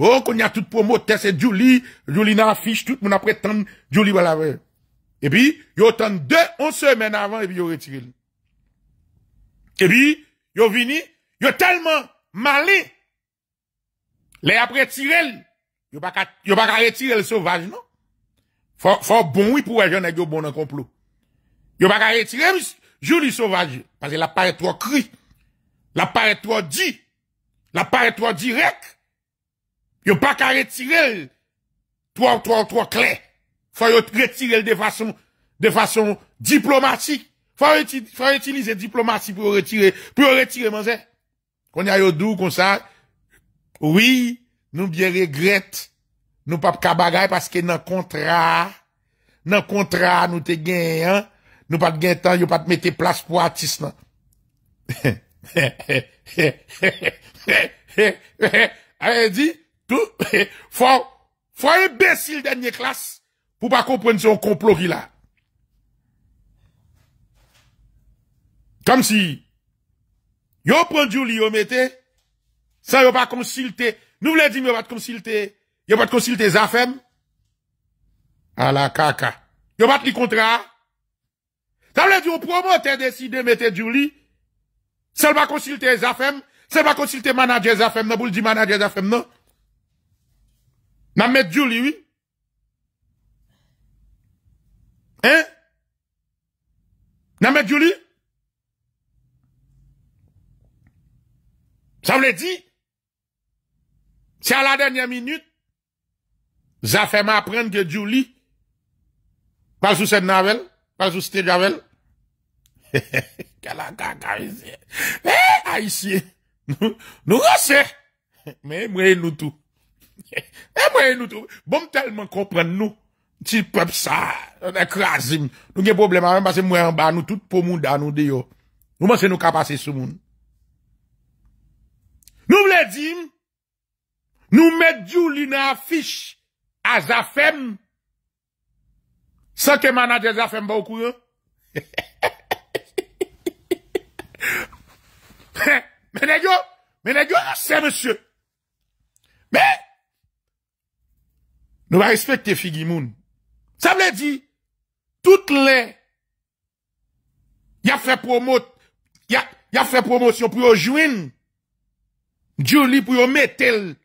Ou oh, kon ya tout promo, te se djou li, djou li nan la fiche, tout moun apre tan djou li wala ver. E pi, yo tan 2, 11 semen avan, e pi yo retire li. E pi, yo vini, yo telman mali, le apre tire li, yo baka retire li sauvage, no? Fa bon, oui, pou wajon e djou bon nan complot. Yo baka retire li, djou li sauvage, paze la paretwa kri, la paretwa di, la paretwa direk, Yo pa ka retirel. To ou to ou to ou kle. Fa yo retirel de fason diplomatik. Fa yo itilize diplomatik pou yo retire. Pou yo retire manje. Kon ya yo dou konsan. Oui, nou biye regrete. Nou pa pa kabagay paske nan kontra. Nan kontra nou te gen. Nou pa te gen tan. Yo pa te mette plas pou atis nan. Ayo di? Il faut, faut imbécile dernier classe pour pas comprendre son complot qui là. Comme si, yo du li yo mette, ça, yo pas consulter, nous voulons dire yo pas consulter, yo pas consulter Zafem, à la caca. Yo pas le contrat. Ça veut dire, au promoteur décide de mettre Julie, ça pas consulter Zafem, ça pas consulter manager Zafem, non, pour le dire manager Zafem, non mère Julie, oui. Hein? Namet Julie? Ça vous l'a dit? c'est à la dernière minute, ça fait m'apprendre que Julie, pas sous cette navelle, pas sous cette Quelle Mais eh, Haïtien. Nous, nous, Mais, moi, nous tout. Bon telman kompren nou Ti pep sa Nou gen problem an Mwen basen mwen an ban nou Tout pou moun dan nou diyo Nou basen nou kapase sou moun Nou mwen dim Nou mwen diyo lina afish A zafem San keman a de zafem Boukou Mwen diyo Mwen diyo ase monsye Mwen Nous va respecter Figimoun. Ça veut dire, toutes les, il a fait promo, il a, y a fait promotion pour jouer. Julie pour mettre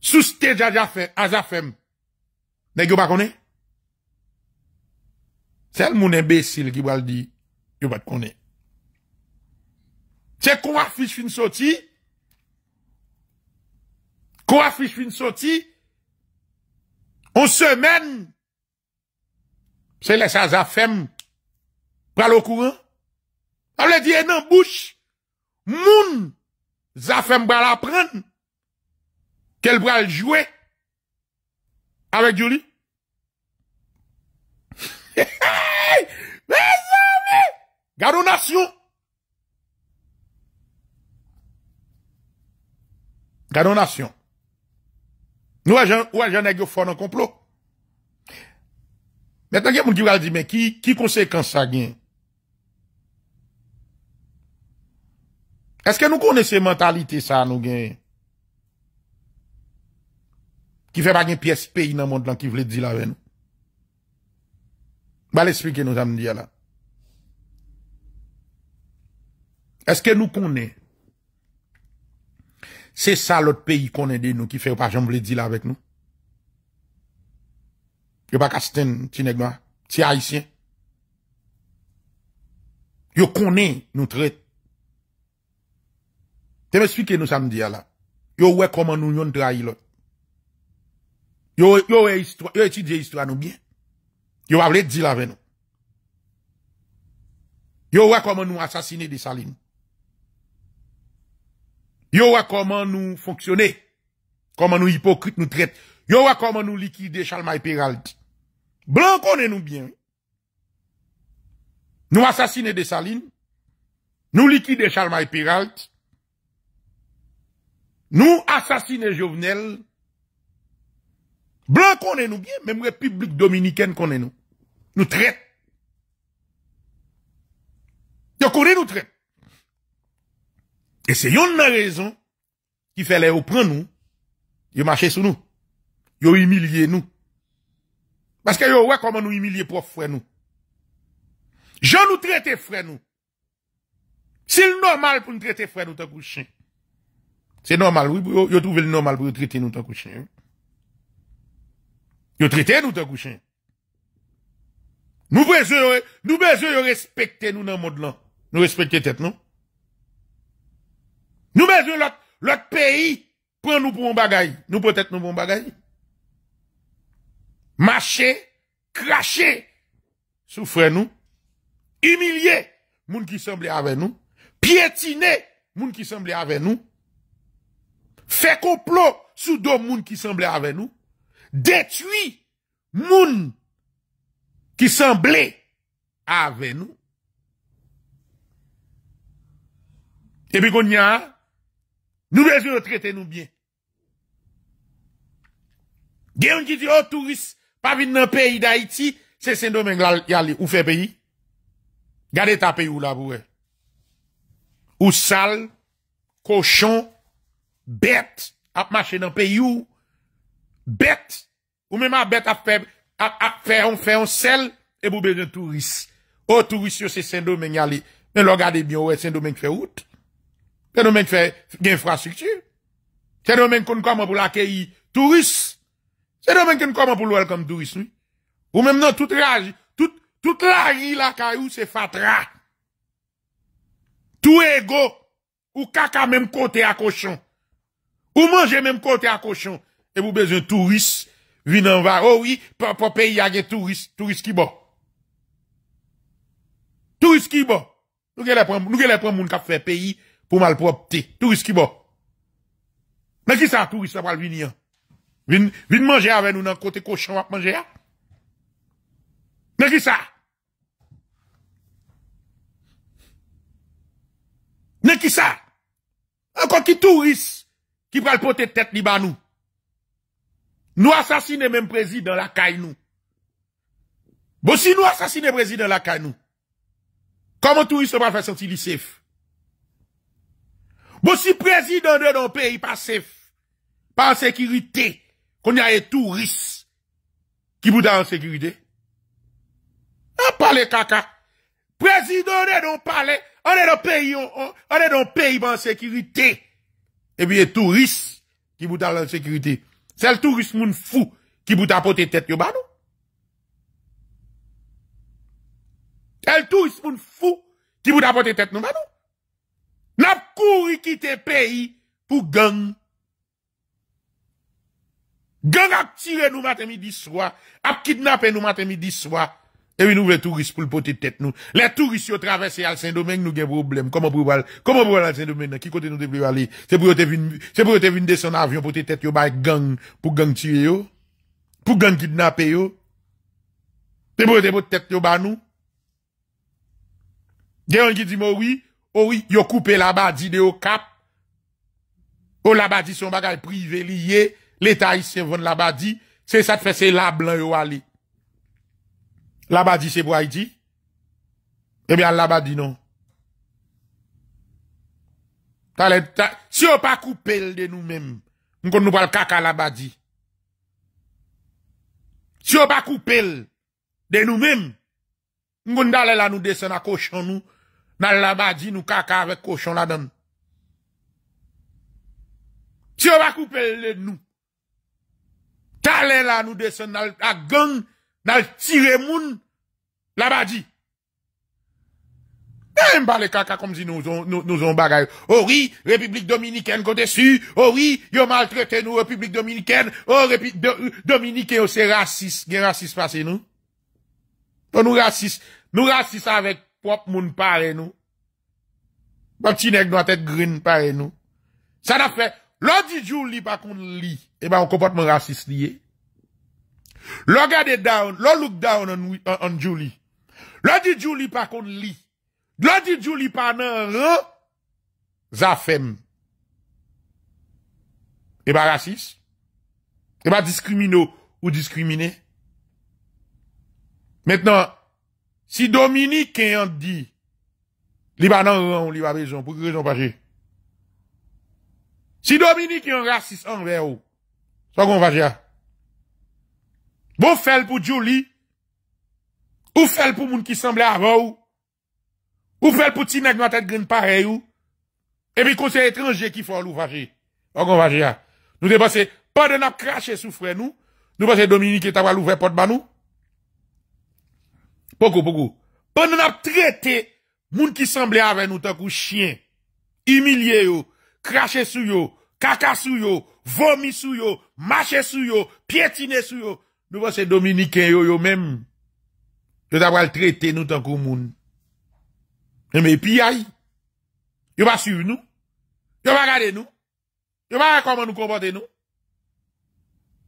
sous fait à femme N'est-ce pas connaît? C'est le monde imbécile qui va le dire, il pas te C'est quoi affiche une sortie? affiche une sortie, on semaine, c'est les à Zafem pral au courant. On le dit, non, bouche, moun, Zafem va l'apprendre qu'elle va jouer, avec Julie. Gardons nation. Gardons nation. Nou wajan, wajan e gyo fò nan komplo. Metan gen moun ki wale di men, ki konsekans sa gen? Eske nou konen se mentalite sa nou gen? Ki fe bagen pi espi nan moun lan ki vle di la ven? Bal esplike nou zan moun di ala. Eske nou konen Se sa lot peyi konen de nou ki fer pa jom vle di la vek nou. Yo pa kasten ti negwa, ti haisyen. Yo konen nou tret. Te me spike nou sa m diya la. Yo wek koman nou yon trahi lot. Yo eti diye histwa nou gen. Yo vle di la vek nou. Yo wek koman nou asasine de sa li nou. Yo wa comment nous fonctionner. Comment nous hypocrites nous traite Yo wa comment nous liquider Charles Peralti. Blanc connaît-nous bien. Nous assassiner des salines. Nous liquider Chalmay Peralti. Nous assassiner Jovenel. Blanc connaît-nous bien. Même République Dominicaine connaît-nous. Nous traite. Yo connaît nous traite. Et c'est une raison qui fait les prendre nous, Ils marcher sur nous, yo humilier nous. Parce que yo voit comment nous humilier prof frère nous. Je nous traiter frère nous. C'est normal pour nous traiter frère nous tant C'est normal oui, yo, trouvez le normal pour traiter nous tant que Ils Yo traiter nous tant que hein. Nous, Nous besoin nous besoin respecter nous dans le monde là. Nous respecter tête nous. Nous besoin l'autre, pays, prend nous pour un bagay. Nous peut-être nous pour un bagay. Marcher, cracher, souffrir nous, humilier, moun qui semblait avec nous, piétiner, moun qui semblait avec nous, faire complot sous deux moun qui semblait avec nous, détruire moun qui semblait avec nous. Et puis qu'on y a, Nou bezon yo treten nou byen. Gen yon ki di yo oh, turis, pa vin nan peyi da iti, se sen domen yale ou fe peyi. Gade ta peyi ou la bouwe. Ou sal, koshon, bet, ap mache nan peyi ou, bet, ou mèma bet ap fe, ap fe, an fe, an sel, e bou bezon turis. Ou oh, turis yo se sen domen yale. Men lo gade byon ou se sen domen kreout. Se nou menk fè gen infrastruktur. Se nou menk kon kama pou lakèyi tourist. Se nou menk kon kama pou lòl kom tourist. Ou menm nan tout la ri lakèyi ou se fatra. Tout ego ou kaka menm kote a kochon. Ou manje menm kote a kochon. E vou bezon tourist, vi nan var. Oh ou i, pou peyi agè tourist, tourist ki bo. Tourist ki bo. Nou ke le pran moun kap fè peyi pour malpropreté. Touriste qui bon. Mais qui ça, touriste, ça va venir? Vin, vin manger avec nous dans le côté cochon va manger, Mais qui ça? Mais qui ça? Encore qui touriste, qui va le porter tête libana nous. Nous assassiner même président la caille nous. Bon, si nous assassiner président la caille nous, comment touriste va faire sentir safe? Moussi bon, prezidon de don peyi pa sef, pa an sekirite, kon ya e touris ki bouta an sekirite. An pale kaka, prezidon de don pale, an de don peyi yo, an de don peyi pa an sekirite, e biye touris ki bouta an sekirite. Sel touris moun fou ki bouta apote tet yo banou. Sel touris moun fou ki bouta apote tet yo banou. N'a couru quitter pays pour gang. Gang a tiré nous matin midi soir, a kidnappé nous matin midi soir. Et puis nous les touristes pour le poter tête nous. Les touristes qui traversent al Saint-Domingue nous des problèmes. Comment pour aller comment pour aller Saint-Domingue qui côté nous devons aller C'est pour être venir c'est pour être venir descendre avion pour de tête yo gang pour gang tirer yo. Pour gang kidnapper yo. C'est pour te tête yo ba nous. gens qui dit moi oui, Oh Ou yi yo koupe la badi de yo kap. Ou oh, la badi son bagay priveli ye. Le ta yi se von la badi. Se sa te fese la blan yo wali. La badi se bo a yi di. Ebyan la badi non. Si yo pa koupe el de nou men. Mkoun nou bal kaka la badi. Si yo pa koupe el de nou men. Mkoun dalè la nou desen a kouchan nou. Dans la badi nous caca avec cochon là-dedans. Si on va couper le nous, talent là nous descend dans la gang, dans le tiré moun, la badi. Même pas les caca comme si nous on, nous, nous on bagaille. Oh oui, République Dominicaine qu'on dessus. Oh oui, yo maltraité nous, République Dominicaine. Oh, République Dominicaine, c'est raciste. Gen raciste passé nous. nous raciste. Nous raciste avec Pop moun pare nous. Petit nèg doit être green pare nous. Ça n'a fait, l'autre Julie li pas li, eh ben, un comportement raciste lié. L'on down, l'on look down on, Julie. L'autre jour li par kon li. L'autre jour Julie par nan ran, zafem. Eh ben, raciste. Eh ben, discrimino ou discriminé. Maintenant, Si Dominique yon di, li ba nan ron, li ba bejon, pou ki bejon pajé? Si Dominique yon rasis an ver ou, sa kon pajé? Ou fel pou Djouli? Ou fel pou moun ki semblè avan ou? Ou fel pou Tinek nou atèd gen pare ou? Evit konsey etranjè ki fòl ou pajé? Sa kon pajé? Nou de base, pa de nap krashe soufren ou, nou base Dominique et aval ouve pot ban ou? Poko, poko. Pendant qu'on a traité, moun qui semblait avec nous tant chien, humilié yo, craché sur yo, caca sur yo, vomi sur yo, marché sur yo, piétiné sur yo. Nous voici dominicain yo yo même. Yo t'as traité nous tant que moun. E Mais puis aïe. Yo va suivre nous. Yo va regarder nous. Yo va comment nous comporter nous.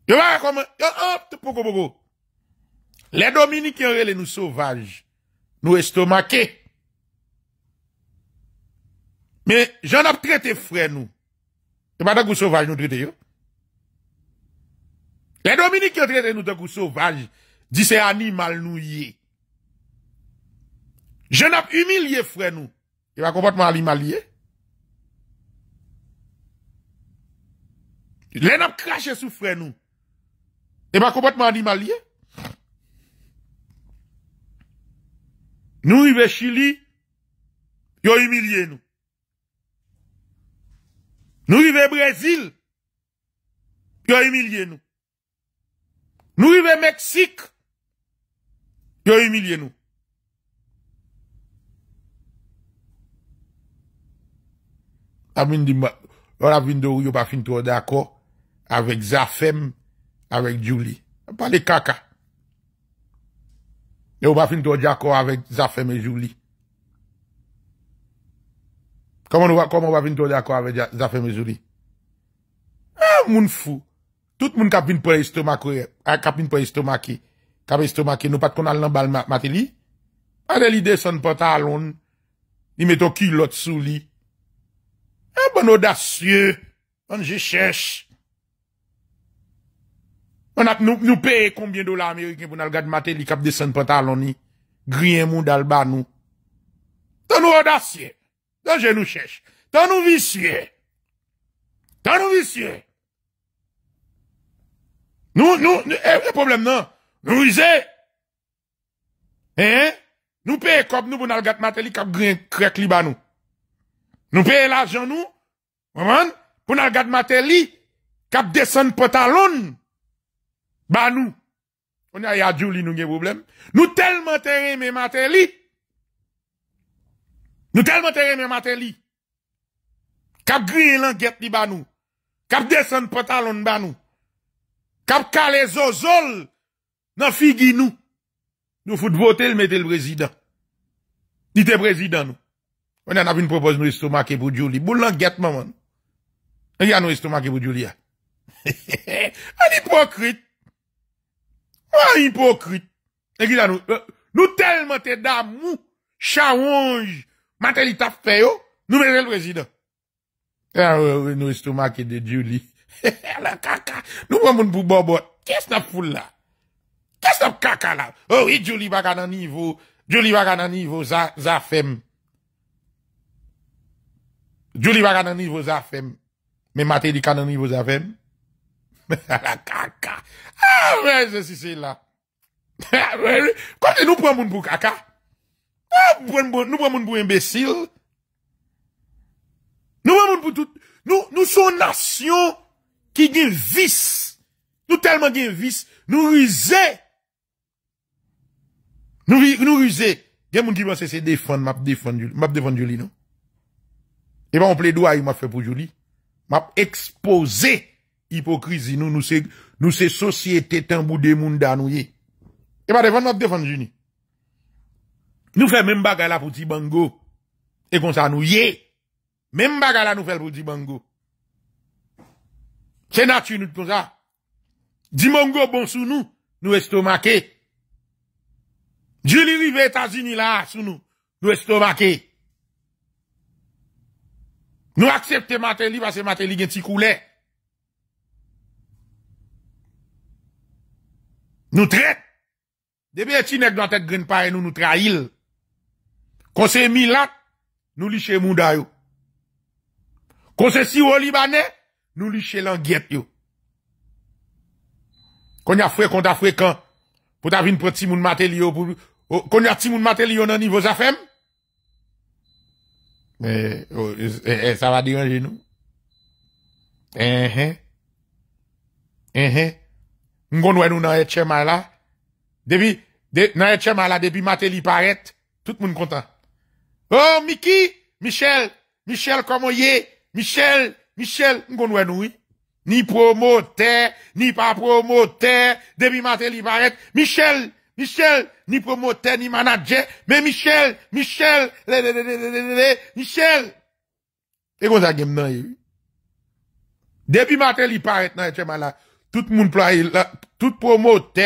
Yo va comment, yo, hop, poko, les Dominicains les nous sauvages, nous estomacés. Mais j'en ai traité frère nous. Et pas d'un sauvage nous traité. Les Dominicains traité nous d'un sauvage, dit c'est animal nous y J'en ai humilié frère nous. Et pas comportement animalier. Les n'a craché sous frère nous. Et pas comportement animalier. Nou yive Chili, yo yi milye nou. Nou yive Brazil, yo yi milye nou. Nou yive Meksik, yo yi milye nou. Avin di mba, wala vin do yu pa fin to odako avèk Zafem, avèk Julie. A pa li kaka. E ou ba fin tou diakou avèk zafè mèjou li. Koman ou ba fin tou diakou avèk zafè mèjou li? E moun fou. Tout moun kapin pou estomakou e. E kapin pou estomaké. Kapin estomaké nou pat kon al nan bal matili. A de li de son pota aloun. Ni meto kilot sou li. E bon odasye. An bon jè chèche. On ap nou peye konbyen do la Ameriken pou nan al gadmater li kap desen patalon ni. Grien moun dal ba nou. Tan nou odasye. Tan jen nou chèche. Tan nou visye. Tan nou visye. Nou, nou, nou, e, pou problem nan. Nou vize. E, nou peye kop nou pou nan al gadmater li kap grien krek li ba nou. Nou peye la jen nou. Mwen, pou nan al gadmater li kap desen patalon nou. Banou. On y a yadjou li nou gen problem. Nou telman tere men mater li. Nou telman tere men mater li. Kap gri en langet ni banou. Kap desen pota lon banou. Kap kale zozol. Nan figi nou. Nou foute vote l metel prezident. Nite prezident nou. On y a nabine propose nou istouma ke pou djou li. Boul langet man. On y a nou istouma ke pou djou li ya. An ipokrit. A, ah, hipokrit. E gila nou, euh, nou tel mante dam mou chawonj materi taf pe yo, nou mene el prezident. A, euh, euh, nou estou maki de Juli. He he, la kaka. Nou moun moun pou bobo, kes nap full la? Kes nap kaka la? Oh Ou, i Juli baka nan nivou, Juli baka nan nivou zafem. Juli baka nan nivou zafem, men materi ka nan nivou zafem. la caca Ah, ouais, je suis c'est là. Quand nous prenons bouc pour kaka, nous prenons mon pour ah, imbécile. Nous prenons mon pour tout. Nous, nous sommes nation qui gagne vice. Nous tellement gagne vice. Nous rusons. Nous, nous rusons. Il y a des gens qui pensent c'est défendre, m'a défendre, m'a défendre Julie, non? Et eh ben, on il m'a fait pour Julie. M'a exposé hipokrizi nou. Nou se sosyete tenbou de moun dan nou ye. E pa defan nou defan jini. Nou fe men bagala pou di bongo. E kon sa nou ye. Men bagala nou fe pou di bongo. Se natu nou kon sa. Di bongo bon sou nou nou estomake. Jini rive etazini la sou nou. Nou estomake. Nou aksepte mater li vase mater li gen ti koulek. Nou tre. Debe eti nek do an tek grenpare nou nou tre a il. Kose mi lat, nou li che mou dayo. Kose si ou li banè, nou li che lan gèt yo. Kon ya fwe kon ta fwe kan, pou ta vin pou ti moun materyo. Kon ya ti moun materyo nan nivou zafem. E, e, e, eh, eh, eh, sa va di an genou. En, en, en. En, en, en. N'gonwe wè nou nan HMI la. Depi, de, nan HMI la, depi maté paret, tout moun kontan. Oh, Miki, Michel, Michel, y Michel, Michel, On nou Ni promoteur, ni pas promoteur, depuis matin il paraît. Michel, Michel, ni promoteur, ni manager, mais Michel, Michel, le, le, le, Michel. Et qu'on a game nan Depuis matin il paraît nan là. Tout moun ploye, tout promote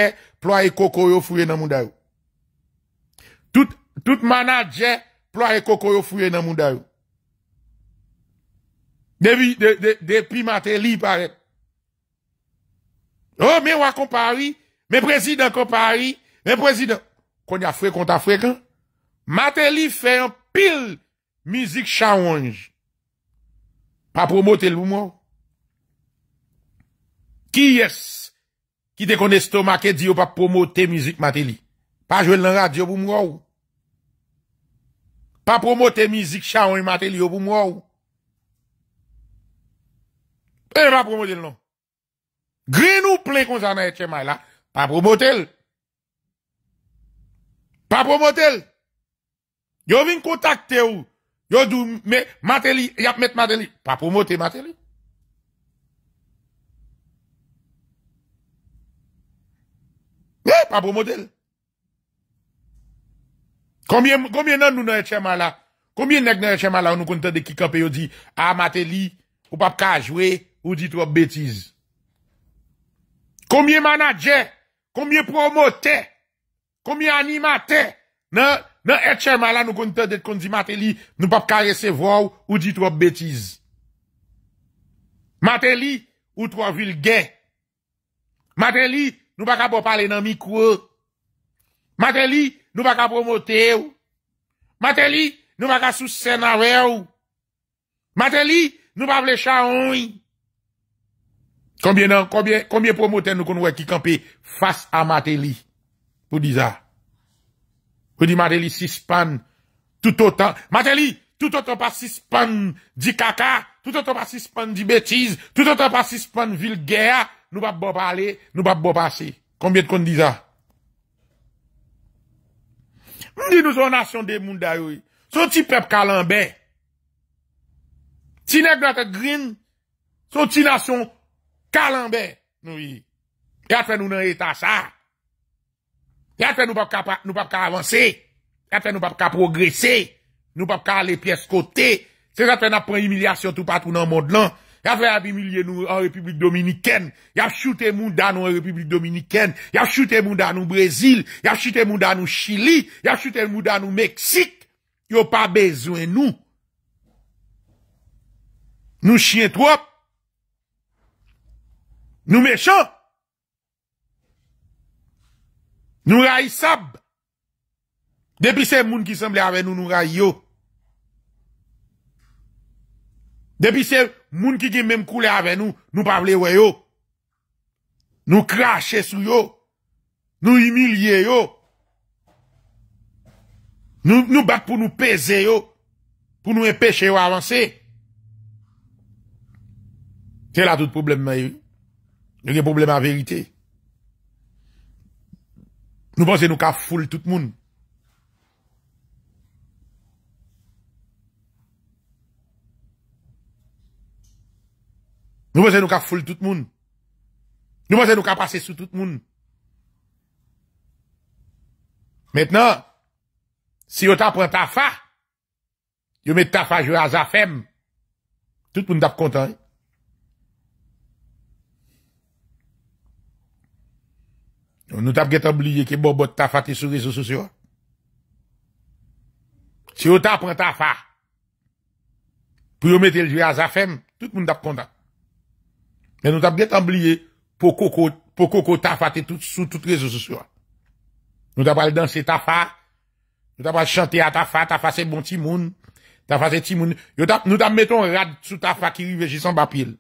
ploye kokoyo fwe nan moun da yo. Tout manager ploye kokoyo fwe nan moun da yo. Depi mater li parep. Oh men wakon pari, men prezident kon pari, men prezident. Kon ya fwe konta fwe kan? Mater li fwe an pil mizik chanwenj. Pa promote lou moun. Ki yes ki dekone stoma ke di yo pa promote mizik mate li. Pa jwel nan rady yo pou mwa ou. Pa promote mizik chanwen mate li yo pou mwa ou. E pa promote l lom. Non. Green ou ple kon zanay etche may la, pa promote l. Pa promote l. Yo vin kontakte ou. Yo dou mate li, yap mette mate li. Pa promote mate li. Eh, pa promote el. Koumye nan nou nan etchèman la? Koumye nek nan etchèman la ou nou kontèdè kikopè ou di, Ah, matè li, ou pap ka jwè, ou di trope betiz. Koumye manajè, koumye promote, koumye animate, nan etchèman la nou kontèdè kon di, Matè li, nou pap ka resevò ou di trope betiz. Matè li, ou trope vilgen. Matè li, ou trope betiz. Nou pa ka po pale nan mikou. Mateli, nou pa ka promote ou. Mateli, nou pa ka sou sena ou. Mateli, nou pa plecha ou. Konbyen nan, konbyen, konbyen promote nou konwe ki kampe. Fas a Mateli. Pou di za. Pou di Mateli sispan. Touto tan. Mateli, touto tan pa sispan di kaka. Touto tan pa sispan di betiz. Touto tan pa sispan vilgea. Nou pap bo pale, nou pap bo pase. Konbiet kon di za? Mdi nou son nasyon de moun da yoy. Sou ti pep kalanbe. Ti neglote grin. Sou ti nasyon kalanbe nou yoy. Yat fe nou nan etasa. Yat fe nou pap ka avanse. Yat fe nou pap ka progresse. Nou pap ka le piyes kote. Se yat fe nan pren yumilyasyon tout patou nan mod lan. ya fè ap imilye nou an republik dominiken, ya choute moun dan an republik dominiken, ya choute moun dan an brezil, ya choute moun dan an chili, ya choute moun dan an meksik, yo pa bezwen nou. Nou chien trop, nou mechon, nou ray sab, depi se moun ki semblè ave nou nou ray yo. Depi se, moun ki di mèm koule avè nou, nou pavle wè yo, nou krashe sou yo, nou imilye yo, nou bak pou nou pese yo, pou nou epèche yo avanse. Se la tout probleme yon, yon yon probleme an verite, nou panse nou ka foule tout moun. Nou mwen se nou ka foul tout moun. Nou mwen se nou ka pase sou tout moun. Mètnen, si yo ta pran ta fa, yo mwen ta fa jou a zafem, tout moun tap kontan. Nou tap geta blije ke bo bot ta fati sou rezo sou syo. Si yo ta pran ta fa, pou yo mwen te jou a zafem, tout moun tap kontan. Men nou tap detan bliye pou koko tafate sou tout rezo sosyo. Nou tap al danse tafa, nou tap al chante a tafa, tafa se bon timoun, tafa se timoun. Nou tap meton rad sou tafa ki rivejis an bapil.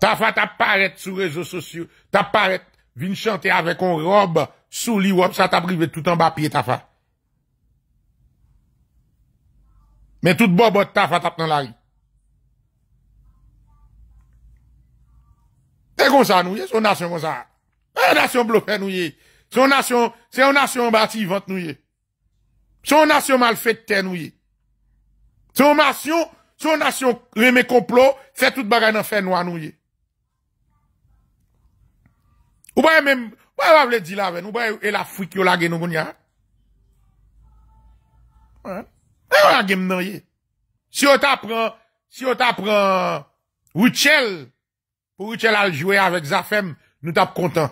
Tafa tap paret sou rezo sosyo, tap paret vin chante avek on rob, sou liwop, sa tap rivej tout an bapil tafa. Men tout bobot tafa tap nan la ri. C'est comme ça, nous, c'est une nation comme ça. C'est une nation bloquée, nous, c'est une nation, c'est une nation bâtie, vente, nous, c'est nation mal faite, nous, c'est nation, c'est une nation remet complot, fait toute bagarre dans fait noir, nous, Ou va même, le dire là avec nous, ou l'Afrique, ou la nous, Si on t'apprend, si on t'apprend, nous, pour Richel al jouer avec Zafem, nous sommes content.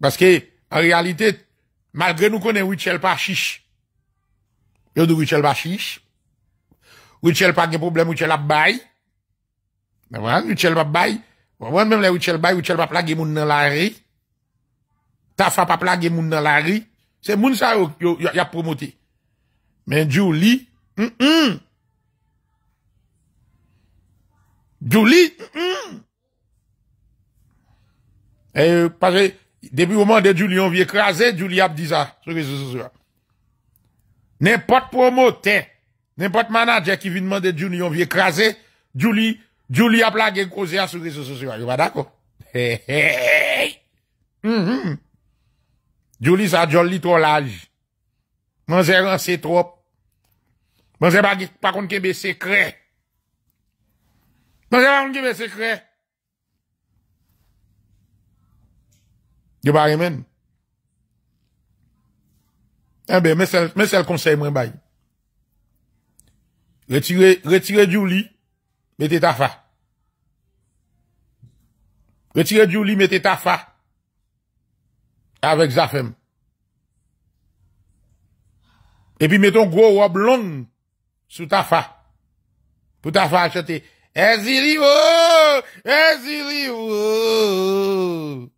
Parce que, en réalité, malgré nous connaissons Richel pas chiche. Yo dit Richel pas chiche. Richel pas de problème, Richel a bail. Mais ben voilà, Richel pas bail. Moi, même les Richel bail, Richel pas plagué moun dans la rue. fa pas plagué moun dans la rue. C'est moun ça y a promoté. Mais Julie, lui, hum, hum. Julie, mhm, e, euh, paze, debi ou mande Julie yon vie krasè, Julie ap di sa, sou kè se sou sewa. Nèm pot promo, ten, nèm pot manager ki vi demande Julie yon vie krasè, Julie, Julie ap la gen kose a sou kè se sou sewa, yo va dako. Hey, hey, hey, mhm, Julie sa jol litro laj, man zè ran se trop, man zè bagi, pa kon kebe se krej, Parce que là, on dit c'est vrai. Je pas même. Eh bien, mais c'est le conseil, moi, bail. Retirez, retirez du lit, mettez ta fa. Retirez du lit, mettez ta fa. Avec Zafem. Et puis, mettons gros robe Blonde sous ta fa. Pour ta fa acheter. Ezili wou, ezili wou,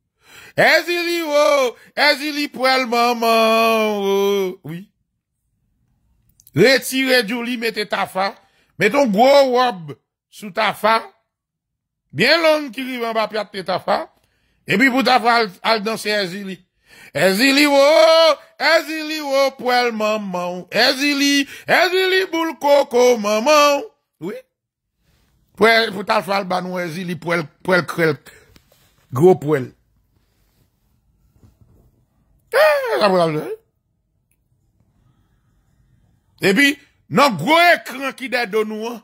ezili wou, ezili pou el maman wou, oui. Retire djou li mette ta fa, mette un gwo wob sou ta fa, bien loun ki li vamba piat te ta fa, e bi pou ta fa al danse ezili. Ezili wou, ezili wou pou el maman wou, ezili, ezili bou l koko maman wou, oui. Fou ta fwa al banou e zili pou el krelk. Gro pou el. E, sa pou al zil. E pi, nan gro ekran ki de do nou an.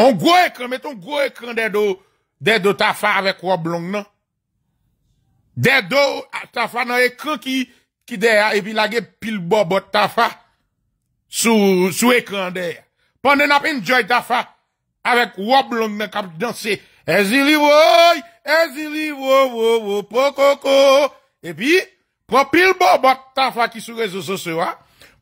An gro ekran, meton gro ekran de do ta fwa avek wab long nan. De do, ta fwa nan ekran ki de a, e pi lage pil bo bot ta fwa. Sou ekran de a. Pon de napin joy ta fwa. Avèk wò blon men kap danse, ezili wò, ezili wò, wò, wò, po koko. Epi, kon pil bo bot ta fa ki sou rezo sosyo a,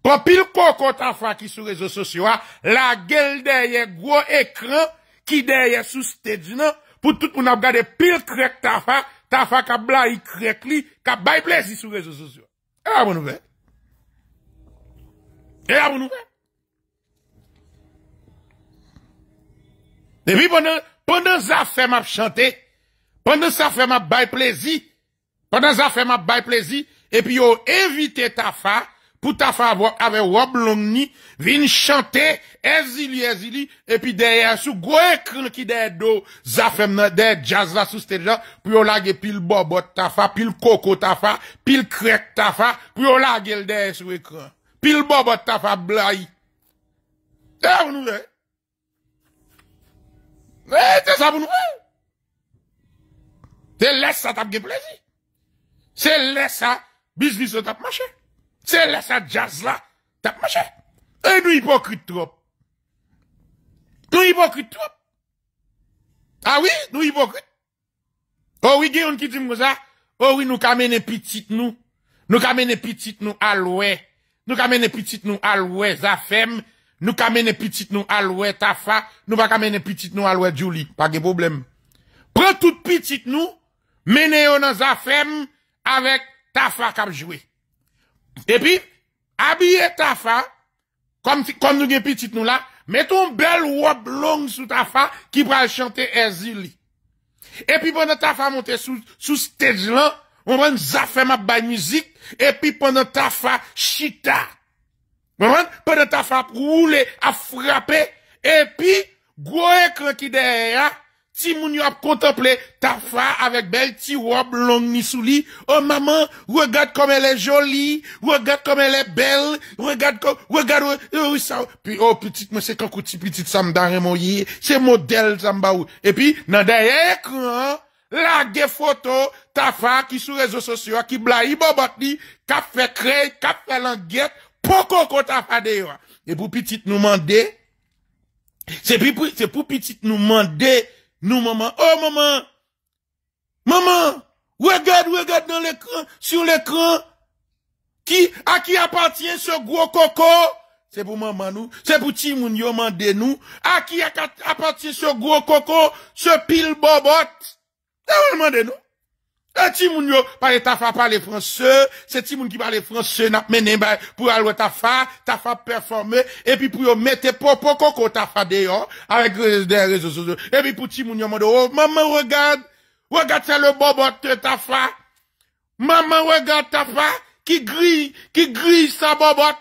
kon pil koko ta fa ki sou rezo sosyo non. a, la gel deye gwo ekran ki deye sou stedjina, pou tout moun ap gade pil krek ta fa, ta fa ka bla yi krek li, ka bay ple si sou rezo sosyo a. E a moun ouvek, e a moun ouvek. Dewi pwende zafem ap chante, pwende zafem ap bay plezi, pwende zafem ap bay plezi, epi yo evite tafa pou tafa ave wab lomni, vin chante, ezili, ezili, epi deye asu gwe kren ki dey do zafem nan dey jazla sou stedjan, pou yo lage pil bo bot tafa, pil koko tafa, pil krek tafa, pou yo lage el dey asu we kren. Pil bo bot tafa blai. Ewa eh, nou le. Mais c'est ça pour nous. C'est laisse ça t'as plaisir. C'est laisse ça business t'as marché. C'est laisse ça jazz là t'as marché. Et nous hypocrites trop. Nous hypocrites trop. Ah oui, nous hypocrites. Oh oui, il y qui dit comme ça. Oh oui, nous camener petite nous. Nous camener petite nous à Nous camener petite nous à l'ouest Nou ka mene pitit nou alwe tafa, nou pa ka mene pitit nou alwe djou li, pa ge problem. Pre tout pitit nou, mene yo nan zafem avèk tafa kap jwe. Epi, abye tafa, kom nou ge pitit nou la, meton bel wop long sou tafa ki pral chante Ezili. Epi, pwende tafa monte sou stedj lan, mwen zafem ap bay mizik, epi pwende tafa chita. Pendant ta frappe rouler, a frapper, et puis, gros écran qui derrière, ti moun yo ap ta fa avec belle ti robe longue ni souli, Oh maman, regarde comme elle est jolie, regarde comme elle est belle, regarde comme, regarde, euh, Puis, oh, petite, monsieur c'est quand petit, petite, ça me mon c'est modèle, ça Et puis, dans derrière écran, la des photo, ta fa qui sur réseaux sociaux, qui blahi bobot ni, qui fait créer, qui fait languette, poko kota fade yo. pour c'est pour petit nous pour nous pour nous maman, oh maman, maman, regarde, regarde dans l'écran, sur l'écran, qui à qui appartient ce gros coco? C'est pour maman nous. C'est pour ti moun yo nous, à qui qui ce gros gros ce Ce pile bobot, C'est pour mande nous. Et ti moun yo, parle tafa parle français, c'est ti moun ki mais franse pour menen bay pou ta tafa, performer, et puis pou yo mette popo koko tafa des réseaux sociaux. sociaux. Et puis pou ti moun yo mando, oh, maman regarde, regarde le bobot ta tafa, maman regarde tafa, qui grille, qui grille sa bobot,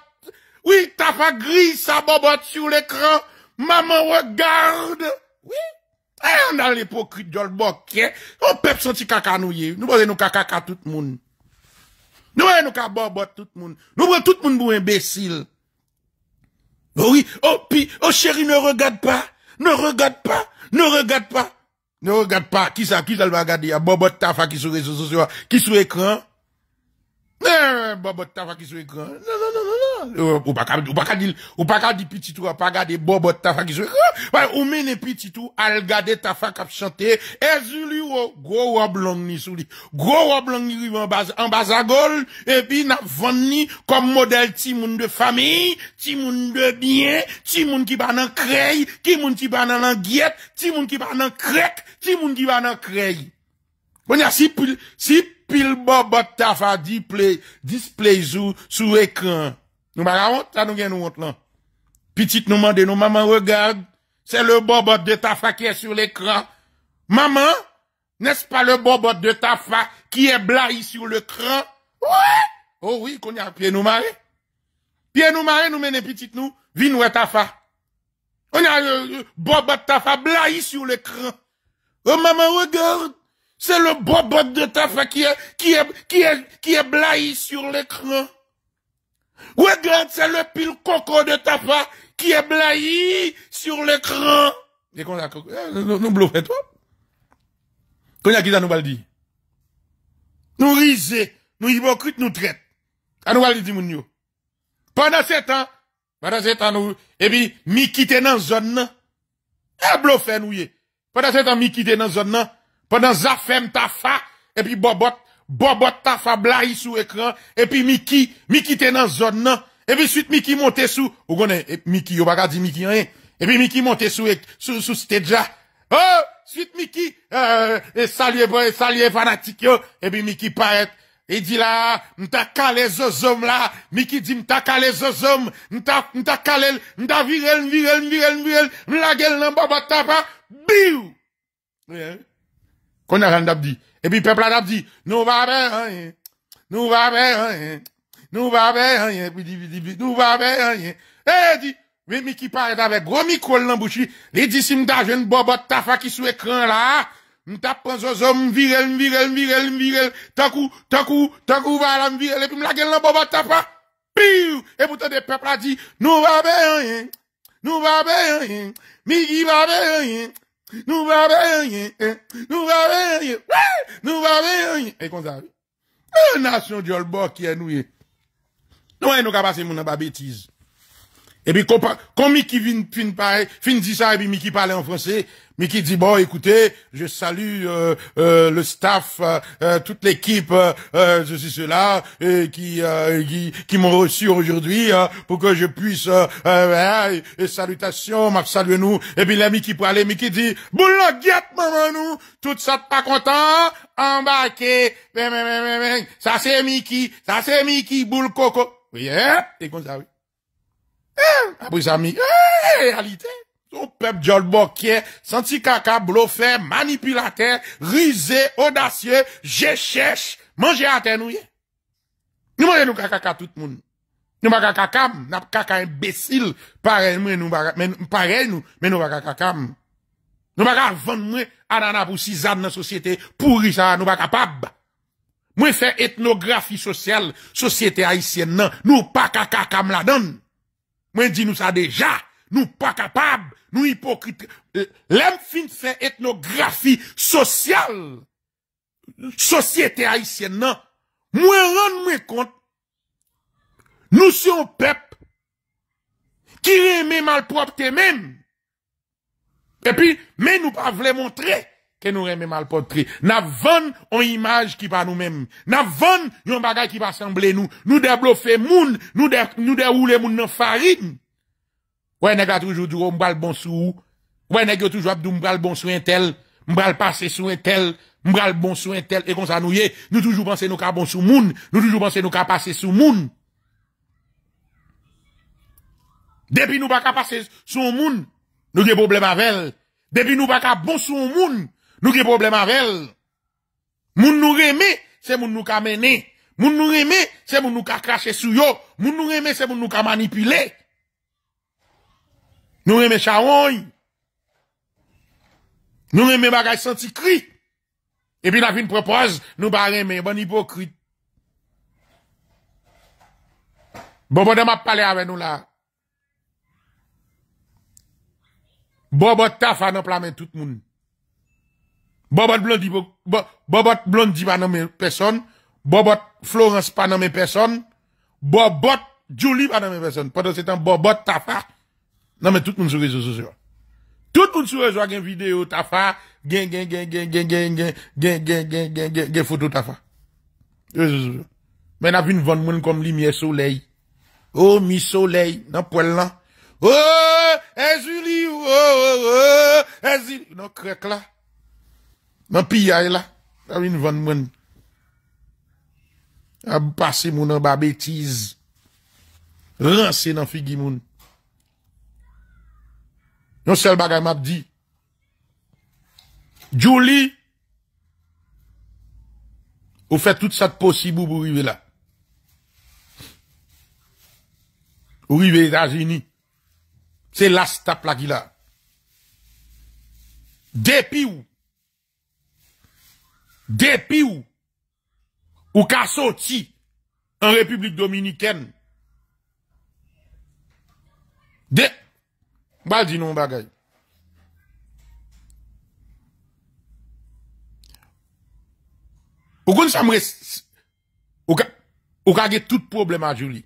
oui, tafa grille sa bobot sur l'écran, maman regarde, oui, ah, on a l'hypocrite de l'boquet. On peut sentir caca nous Nous voulons nous caca tout le monde. Nous voulons nous caca tout le monde. Nous voulons tout le monde pour imbécile. Oh oui, oh, puis, oh chérie, ne regarde pas. Ne regarde pas. Ne regarde pas. Ne regarde pas. Qui ça, qui ça le va regarder? Il y a bobot tafa qui sur les réseaux sociaux, qui sur écran non, eh, Bobot Tafa qui sur écran. Non, non, non, non, non. Euh, ou pas, ou pas, ou pas, dit petit ou pas garder Bobot Tafa qui sur Ou mène petit tout al garder Tafa qui chanter. et eh, oh, gros blanc ni sous lui. Gros blanc, ni rive en bas, en bas à gauche, et puis n'a vendu comme modèle moun de famille, moun de bien, moun qui va dans crey, moun qui va dans ti moun qui va dans crec, moun qui va dans crey. Bon, si, si, pile bobot Tafa display, display sous, sous écran. Nous m'a honte, ça nous gagne honte là. Petite nous dit. nous maman regarde, c'est le bobot de tafa qui est sur l'écran. Maman, n'est-ce pas le bobot de tafa qui est blahi sur l'écran? Ouais! Oh oui, qu'on y a pied nous marre. Pied nous marre, nous mène petite nous, vin nous tafa. On a le euh, euh, bobot tafa blahi sur l'écran. Oh maman, regarde! C'est le bobot de ta qui est, qui est, qui est, qui est blahi sur l'écran. Regarde, c'est le pile coco de ta qui est blahi sur l'écran. Et qu'on eh, nous bluffons, toi? Qu'on a qui ça nous va dire? Nous risons, nous hypocrites, nous traitons. Ça nous va dire, mon Pendant sept ans, pendant sept ans, nous, et eh puis, mi quitter dans zone, là. Elle eh, bluffait, nous, pendant sept ans, mi quitter dans zone, là. Pendant Zafem Tafa, et puis Bobot, Bobot Tafa blahi sous écran, et puis Miki, Miki était dans zone nan, et puis suite Miki monte sous, ou connaît, Miki, yo pas dire Miki rien, et puis Miki monte sous, sous, sous stage Oh, suite Miki, euh, et et fanatique yo, et puis Miki paraît, et dit là, m'ta calé zozom là, Miki dit m'ta calé zozom, m'ta, m'ta calé, m'ta virel, virel, virel, virel, m'la gueule nan bobot Tafa, biou! Kon a jan dab di. E pi pepla dab di, nou va be anyen. Nou va be anyen. Nou va be anyen. E pi di, nou va be anyen. E di, ve mi ki pare dabè. Gro mi kol nan bouchi. Li di si m daje n bobot tafa ki sou ekran la. M ta pan zo zo, m virel, m virel, m virel, m virel. Takou, takou, takou va la m virel. E pi m lage l nan bobot tafa. Piou! E pou tade pepla di, nou va be anyen. Nou va be anyen. Mi ki va be anyen. Nou va bè yon yon, nou va bè yon yon, nou va bè yon yon, nou va bè yon yon. E kon sa? E nasyon diol bò ki e nou ye. Nou e nou ka basi moun an ba bètiz. Et puis, comme Mickey vient, fin, pareil, fin dit ça, et puis Mickey parlait en français, Mickey dit, bon, écoutez, je salue euh, euh, le staff, euh, toute l'équipe, euh, ceci, cela, qui, qui, qui m'ont reçu aujourd'hui pour que je puisse, euh, salutations, m'a salué nous. Et puis l'ami qui parlait, Mickey dit, boule maman nous, tout ça pas content, embarqué, ça c'est Mickey, ça c'est Mickey, boule coco. Oui, hein, c'est comme ça, oui. A eh, pou zami, e, eh, e, eh, e, alite. Son pep Djoj Bokye, santi kaka blofer, manipulator, rize, odasye, jecheche, manje atenouye. Nou mwen nou kaka kaka tout moun. Nou mwen kaka kaka mwen, nap kaka imbesil, parey nou, men nou mwen kaka kaka mwen. Nou mwen kaka vende mwen, anan apou si zan nan sosyete, pou rize anou mwen kaka pab. Mwen fè etnografi sosyal, sosyete aisyen nan, nou pa kaka kaka mwen la donn. Mwen di nou sa deja, nou pa kapab, nou hipokrite, lem fin fe etnografi sosyal, sosyete haisyen nan, mwen ron mwen kont, nou syon pep, ki le men malprop te men, e pi men nou pa vle montre. Ke nou reme mal potri. Na van yon imaj ki pa nou menm. Na van yon bagay ki pa semble nou. Nou de blofe moun. Nou de oule moun nan farid. Ou ene gwa toujou djou mbral bon sou. Ou ene gwa toujou apdou mbral bon sou entel. Mbral passe sou entel. Mbral bon sou entel. E kon sa nou ye. Nou toujou pense nou ka bon sou moun. Nou toujou pense nou ka passe sou moun. Depi nou baka passe sou moun. Nou ge problem avèl. Depi nou baka bon sou moun. Nou ki problema vel. Moun nou reme, se moun nou ka mene. Moun nou reme, se moun nou ka krashe sou yo. Moun nou reme, se moun nou ka manipile. Nou reme chawoy. Nou reme bagay santi kri. Epi nan fin propoz, nou ba reme, bon ipo kri. Bobo de map pale ave nou la. Bobo taf anon plamen tout moun. Bobot Blondie pa nan men peson Bobot Florence pa nan men peson Bobot Julie pa nan men peson Padon se tan Bobot Tafa Nan men tout moun sou rezo zozo Tout moun sou rezo a gen video Tafa Gen gen gen gen gen gen gen Gen gen gen gen gen foto Tafa Yo zozo Men avin von moun kom li miye soley Oh mi soley nan poel nan Oh enzuli Oh oh oh Enzuli nan krek la Nan piyay la, ta vin van mwen. A pase moun an ba bêtise. Ranse nan figi moun. Yon sel bagay map di. Julie. ou fè tout sa possible pou rive la. Ou aux états unis C'est la stap la là. Depi ou, ou ka soti, an Republik Dominikèn, de, bal di nou mbaga. Ou kon sa mwes, ou ka, ou ka ge tout problema jou li.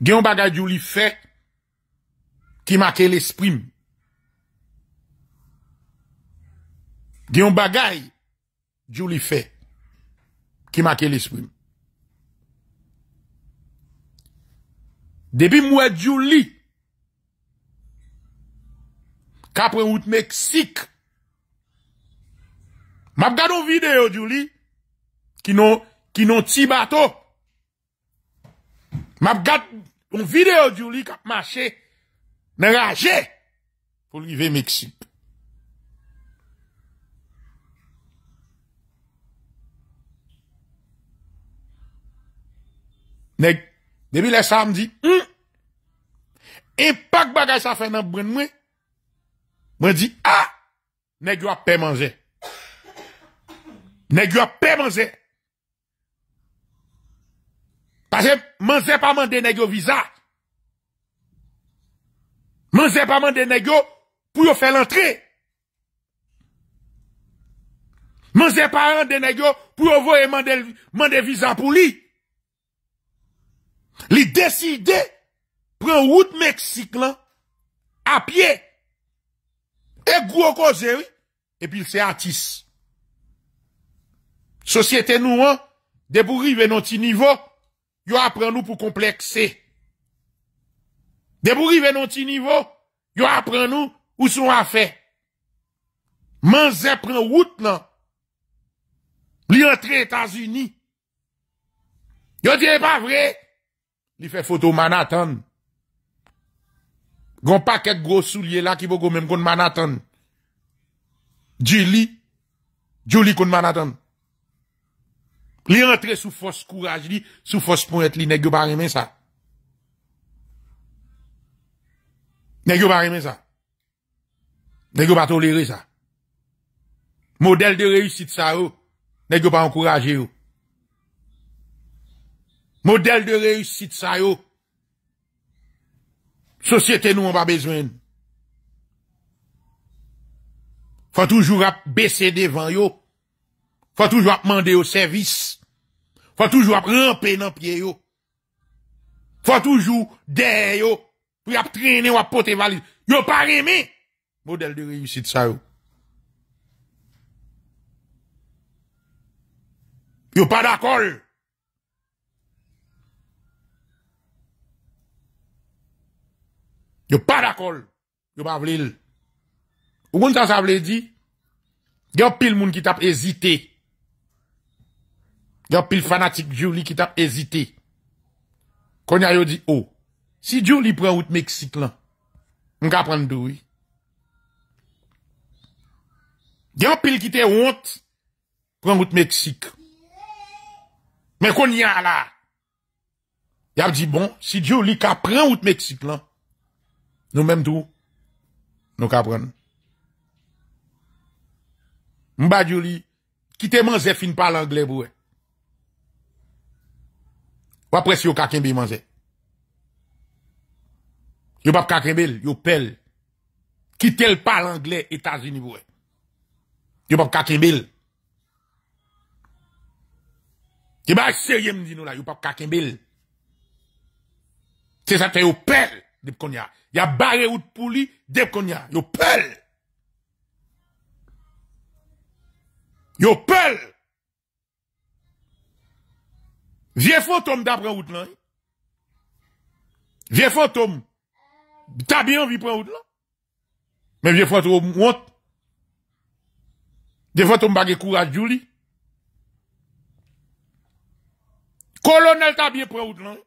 Ge yon bagay jou li fe, ki make l'esprim. Ge yon bagay, Jou li fe. Ki mak el esprim. Debi mwen jou li. Kapren out Meksik. Map gad ou vide yo jou li. Ki non ti bato. Map gad ou vide yo jou li. Kapren out Meksik. Nè, debi lè hmm. e sa m di, m, impak bagaj sa fè nan brin mwen, mwen di, a, nè gyo apè manje. Nè gyo apè manje. Pase, manje pa man de nè gyo viza. Manje pa man de nè gyo pou yo fè l'antre. Manje pa man de nè gyo pou yo vò e man de viza pou li. Li deside pren wout Meksik lan, apye, e gwo ko zewi, epil se atis. Sosyete nou an, de pou rive non ti nivo, yo apren nou pou komplekse. De pou rive non ti nivo, yo apren nou ou sou a fe. Man zepren wout lan, li entre Etats-Unis. Yo diye pa vre, yo. Li fè foto man atan. Gon pa ket gros sou liye la ki bo go men kon man atan. Dje li, dje li kon man atan. Li rentre sou fos kouraj li, sou fos pou et li, ne gyo pa remen sa. Ne gyo pa remen sa. Ne gyo pa tolere sa. Model de reyusit sa ou, ne gyo pa an kouraje ou. Model de reyusit sa yo. Sosyete nou an va bezwen. Fa toujou ap bese devan yo. Fa toujou ap mande yo servis. Fa toujou ap rampe nan pie yo. Fa toujou de yo. Fwe ap trene wap pote vali. Yo pa reme. Model de reyusit sa yo. Yo pa dakol. Yo pa d'akol, yo pa vlil. O goun tan sa vle di, gen pil moun ki tap ezite. Gen pil fanatik di ou li ki tap ezite. Konya yo di, oh, si di ou li pren out Meksik lan, m ka pren doi. Gen pil ki te ont, pren out Meksik. Men kon ya la. Ya di bon, si di ou li ka pren out Meksik lan, Nou menm tou, nou ka pran. Mba djou li, ki te manze fin pa l'angle boue. Wa pres yo kaken bil manze. Yo pap kaken bil, yo pel. Ki tel pa l'angle etazini boue. Yo pap kaken bil. Ti ba se yem di nou la, yo pap kaken bil. Ti sa te yo pel, dip kon yas. Ya bage oud pou li, dep kon ya. Yo pel! Yo pel! Vie fote om da pran oud lan. Eh? Vie fote om, ta bi anvi pran oud lan. Men vie fote om mwant. Vie fote om bagi kourajou li. Kolonel ta bi anvi pran oud lan. Eh?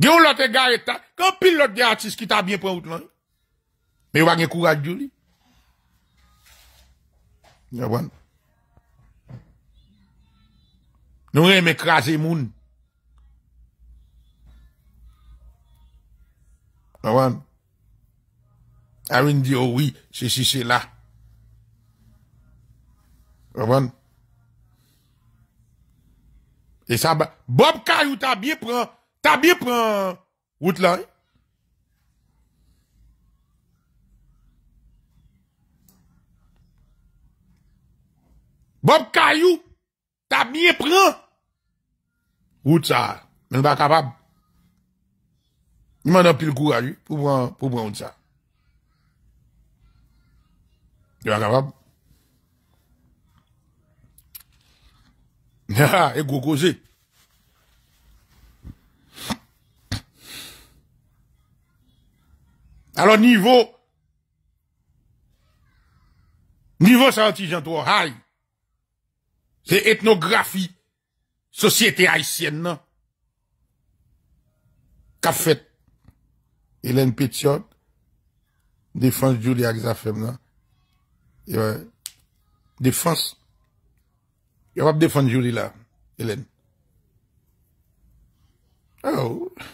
Gyo lote gareta, kon pil lote de atis ki ta bien pran out lan. Me wange kou adjou li. Nye wan. Nou re me krasi moun. Nye wan. Awen di yo oh wii, se si se la. Nye wan. E sa ba, bob kajout a bien pran. Ta biye pran wout lan yi? Bob Kayou, ta biye pran wout sa, men wak kapab. Ni man dan pil kou a yi pou pran wout sa. Yon wak kapab? Yon wak kapab? Yon wak kapab? alo nivou, nivou sa vantijan to, hay, se etnografi, sosyete haisyen nan, kafet, Helen Petiot, defans Julie Agzafem nan, defans, yon wap euh, defans Julie la, Helen, alo, oh. alo,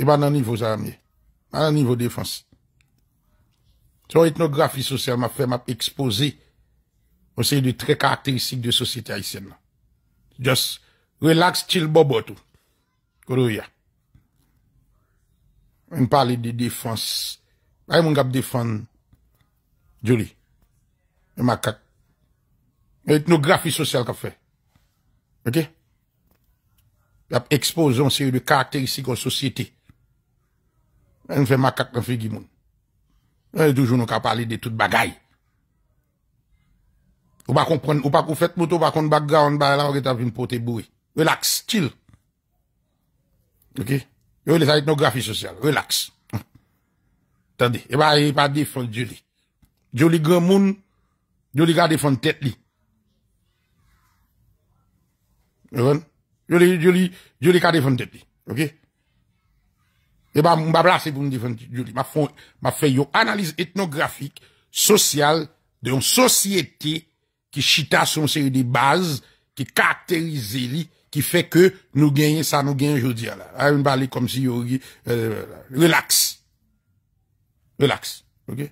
E ba nan nivou zamiye. Ba nan nivou defansi. So etnografi sosyal ma fe, map ekspozi ou se yu di tre karakteristik di sosyete a isen la. Just relax, chill, bobo tou. Koro ya. M pa li di defansi. A yon moun gap defan juli. E makat. E etnografi sosyal ka fe. Okey? Yap ekspozi ou se yu di karakteristik ou sosyete a. On fait ma carte, dans figure moun. On toujours nous qu'à parler de toute bagaille. Ou pas comprendre, ou pas qu'on fait moto, ou pas qu'on background, bah là, on est venir porter bourré. Relax, chill. Ok? Yo, les ethnographie sociale, relax. Attendez, et eh bah, il eh pas bah, défendre Jolie. Julie. grand monde, Julie garde défendre tête li. Vous Julie, Julie Jolie garde défendre tête li. Ok? Et eh bah, ben, m'a placé pour me fait, une analyse ethnographique, sociale, d'une société qui chita une série de bases, qui caractérise lui, qui fait que nous gagnons ça, nous gagnons aujourd'hui là. À ah, une comme si, euh, euh, relax. Relax. Ok?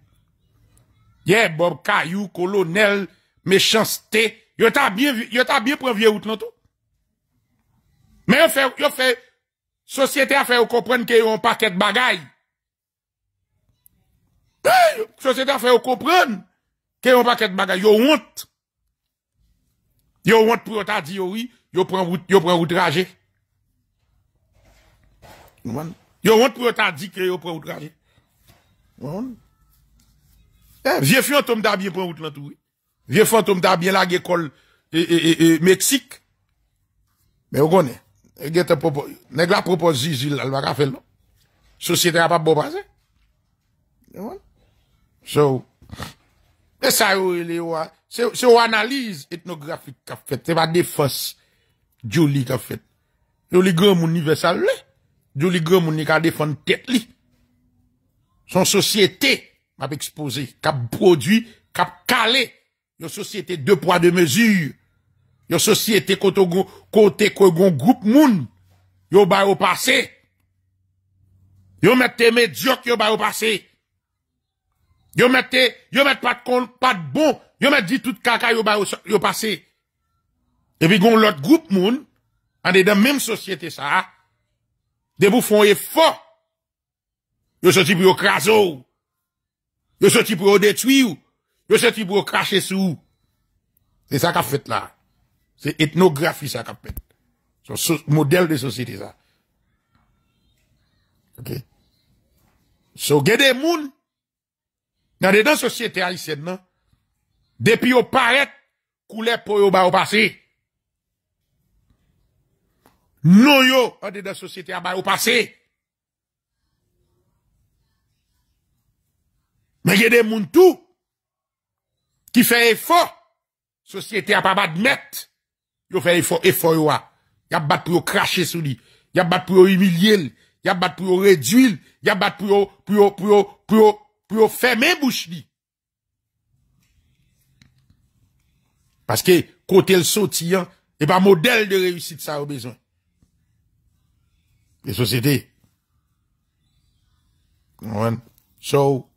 Yeah, Bob Caillou, colonel, méchanceté, yo t'a bien, yo t'a bien un vieux route non Mais il fait, fait, Sosyete a fe yon kompren ke yon paket bagay. Sosyete a fe yon kompren ke yon paket bagay. Yon wont. Yon wont pou yon ta di yon wite. Yon pran wout raje. Yon wont pou yon ta di kre yon pran wout raje. Vyef yon tom da bie pran wout lantou. Vyef yon tom da bie lage kol Meksik. Men yon konen. E Nèk la proposi zil al baka fel nou. Sosyete ap ap boba zè. E Yon? So, e se yo analize etnografik kap fet, se yo defans diou li kap fet, diou li gom univesal li, diou li gom unika defan tet li. Son sosyete ap expose kap prodwi, kap kale yo sosyete depwa de mezur. Yo sosi ete kote kon goun goup moun. Yo bay ou pase. Yo met teme diok yo bay ou pase. Yo met yo met pat kon, pat bon. Yo met di tout kaka yo bay ou pase. E pi goun lot goup moun, an de den mèm sosi ete sa. De pou fon e fo. Yo sosi pou yo kras ou. Yo sosi pou yo detwi ou. Yo sosi pou yo krashe sou. Se sa ka fèt la. Se etnografi sa kapet. So model de sosyete sa. Ok. So gede moun, nan de dan sosyete alisen nan, depi yo paret, koule pou yo ba ou pase. Nou yo, nan de dan sosyete a ba ou pase. Men gede moun tou, ki fe e fo, sosyete a pa ba dmet, Yo fait effort, effort, y a. Y'a pour cracher sur lui. Y'a bat pour humilier. Y'a bat pour réduire. Y'a bat pour pour pour pour pour fermer bouche lui Parce que, côté le sautillant, hein, et pas modèle de réussite, ça a besoin. Les sociétés. So,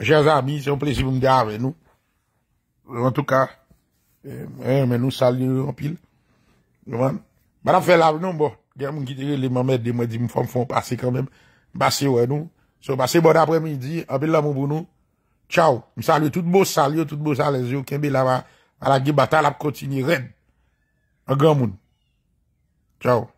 chers amis, c'est un plaisir de me dire avec nous. En tout cas, Mwen nou salyon anpil Mwen ap fè lab nou mbo Gè mwen gite lè mwen mèd de mwen di mwen fè mwen fè mwen pase kan mèm Mwen pase wè nou Mwen pase mwen apre mèd di Ape lè mwen moun moun nou Tchaw Mwen salyon tout bo salyon tout bo salyon Kèmbe lè mwen ala gè bata lè ap kontini ren A gè moun Tchaw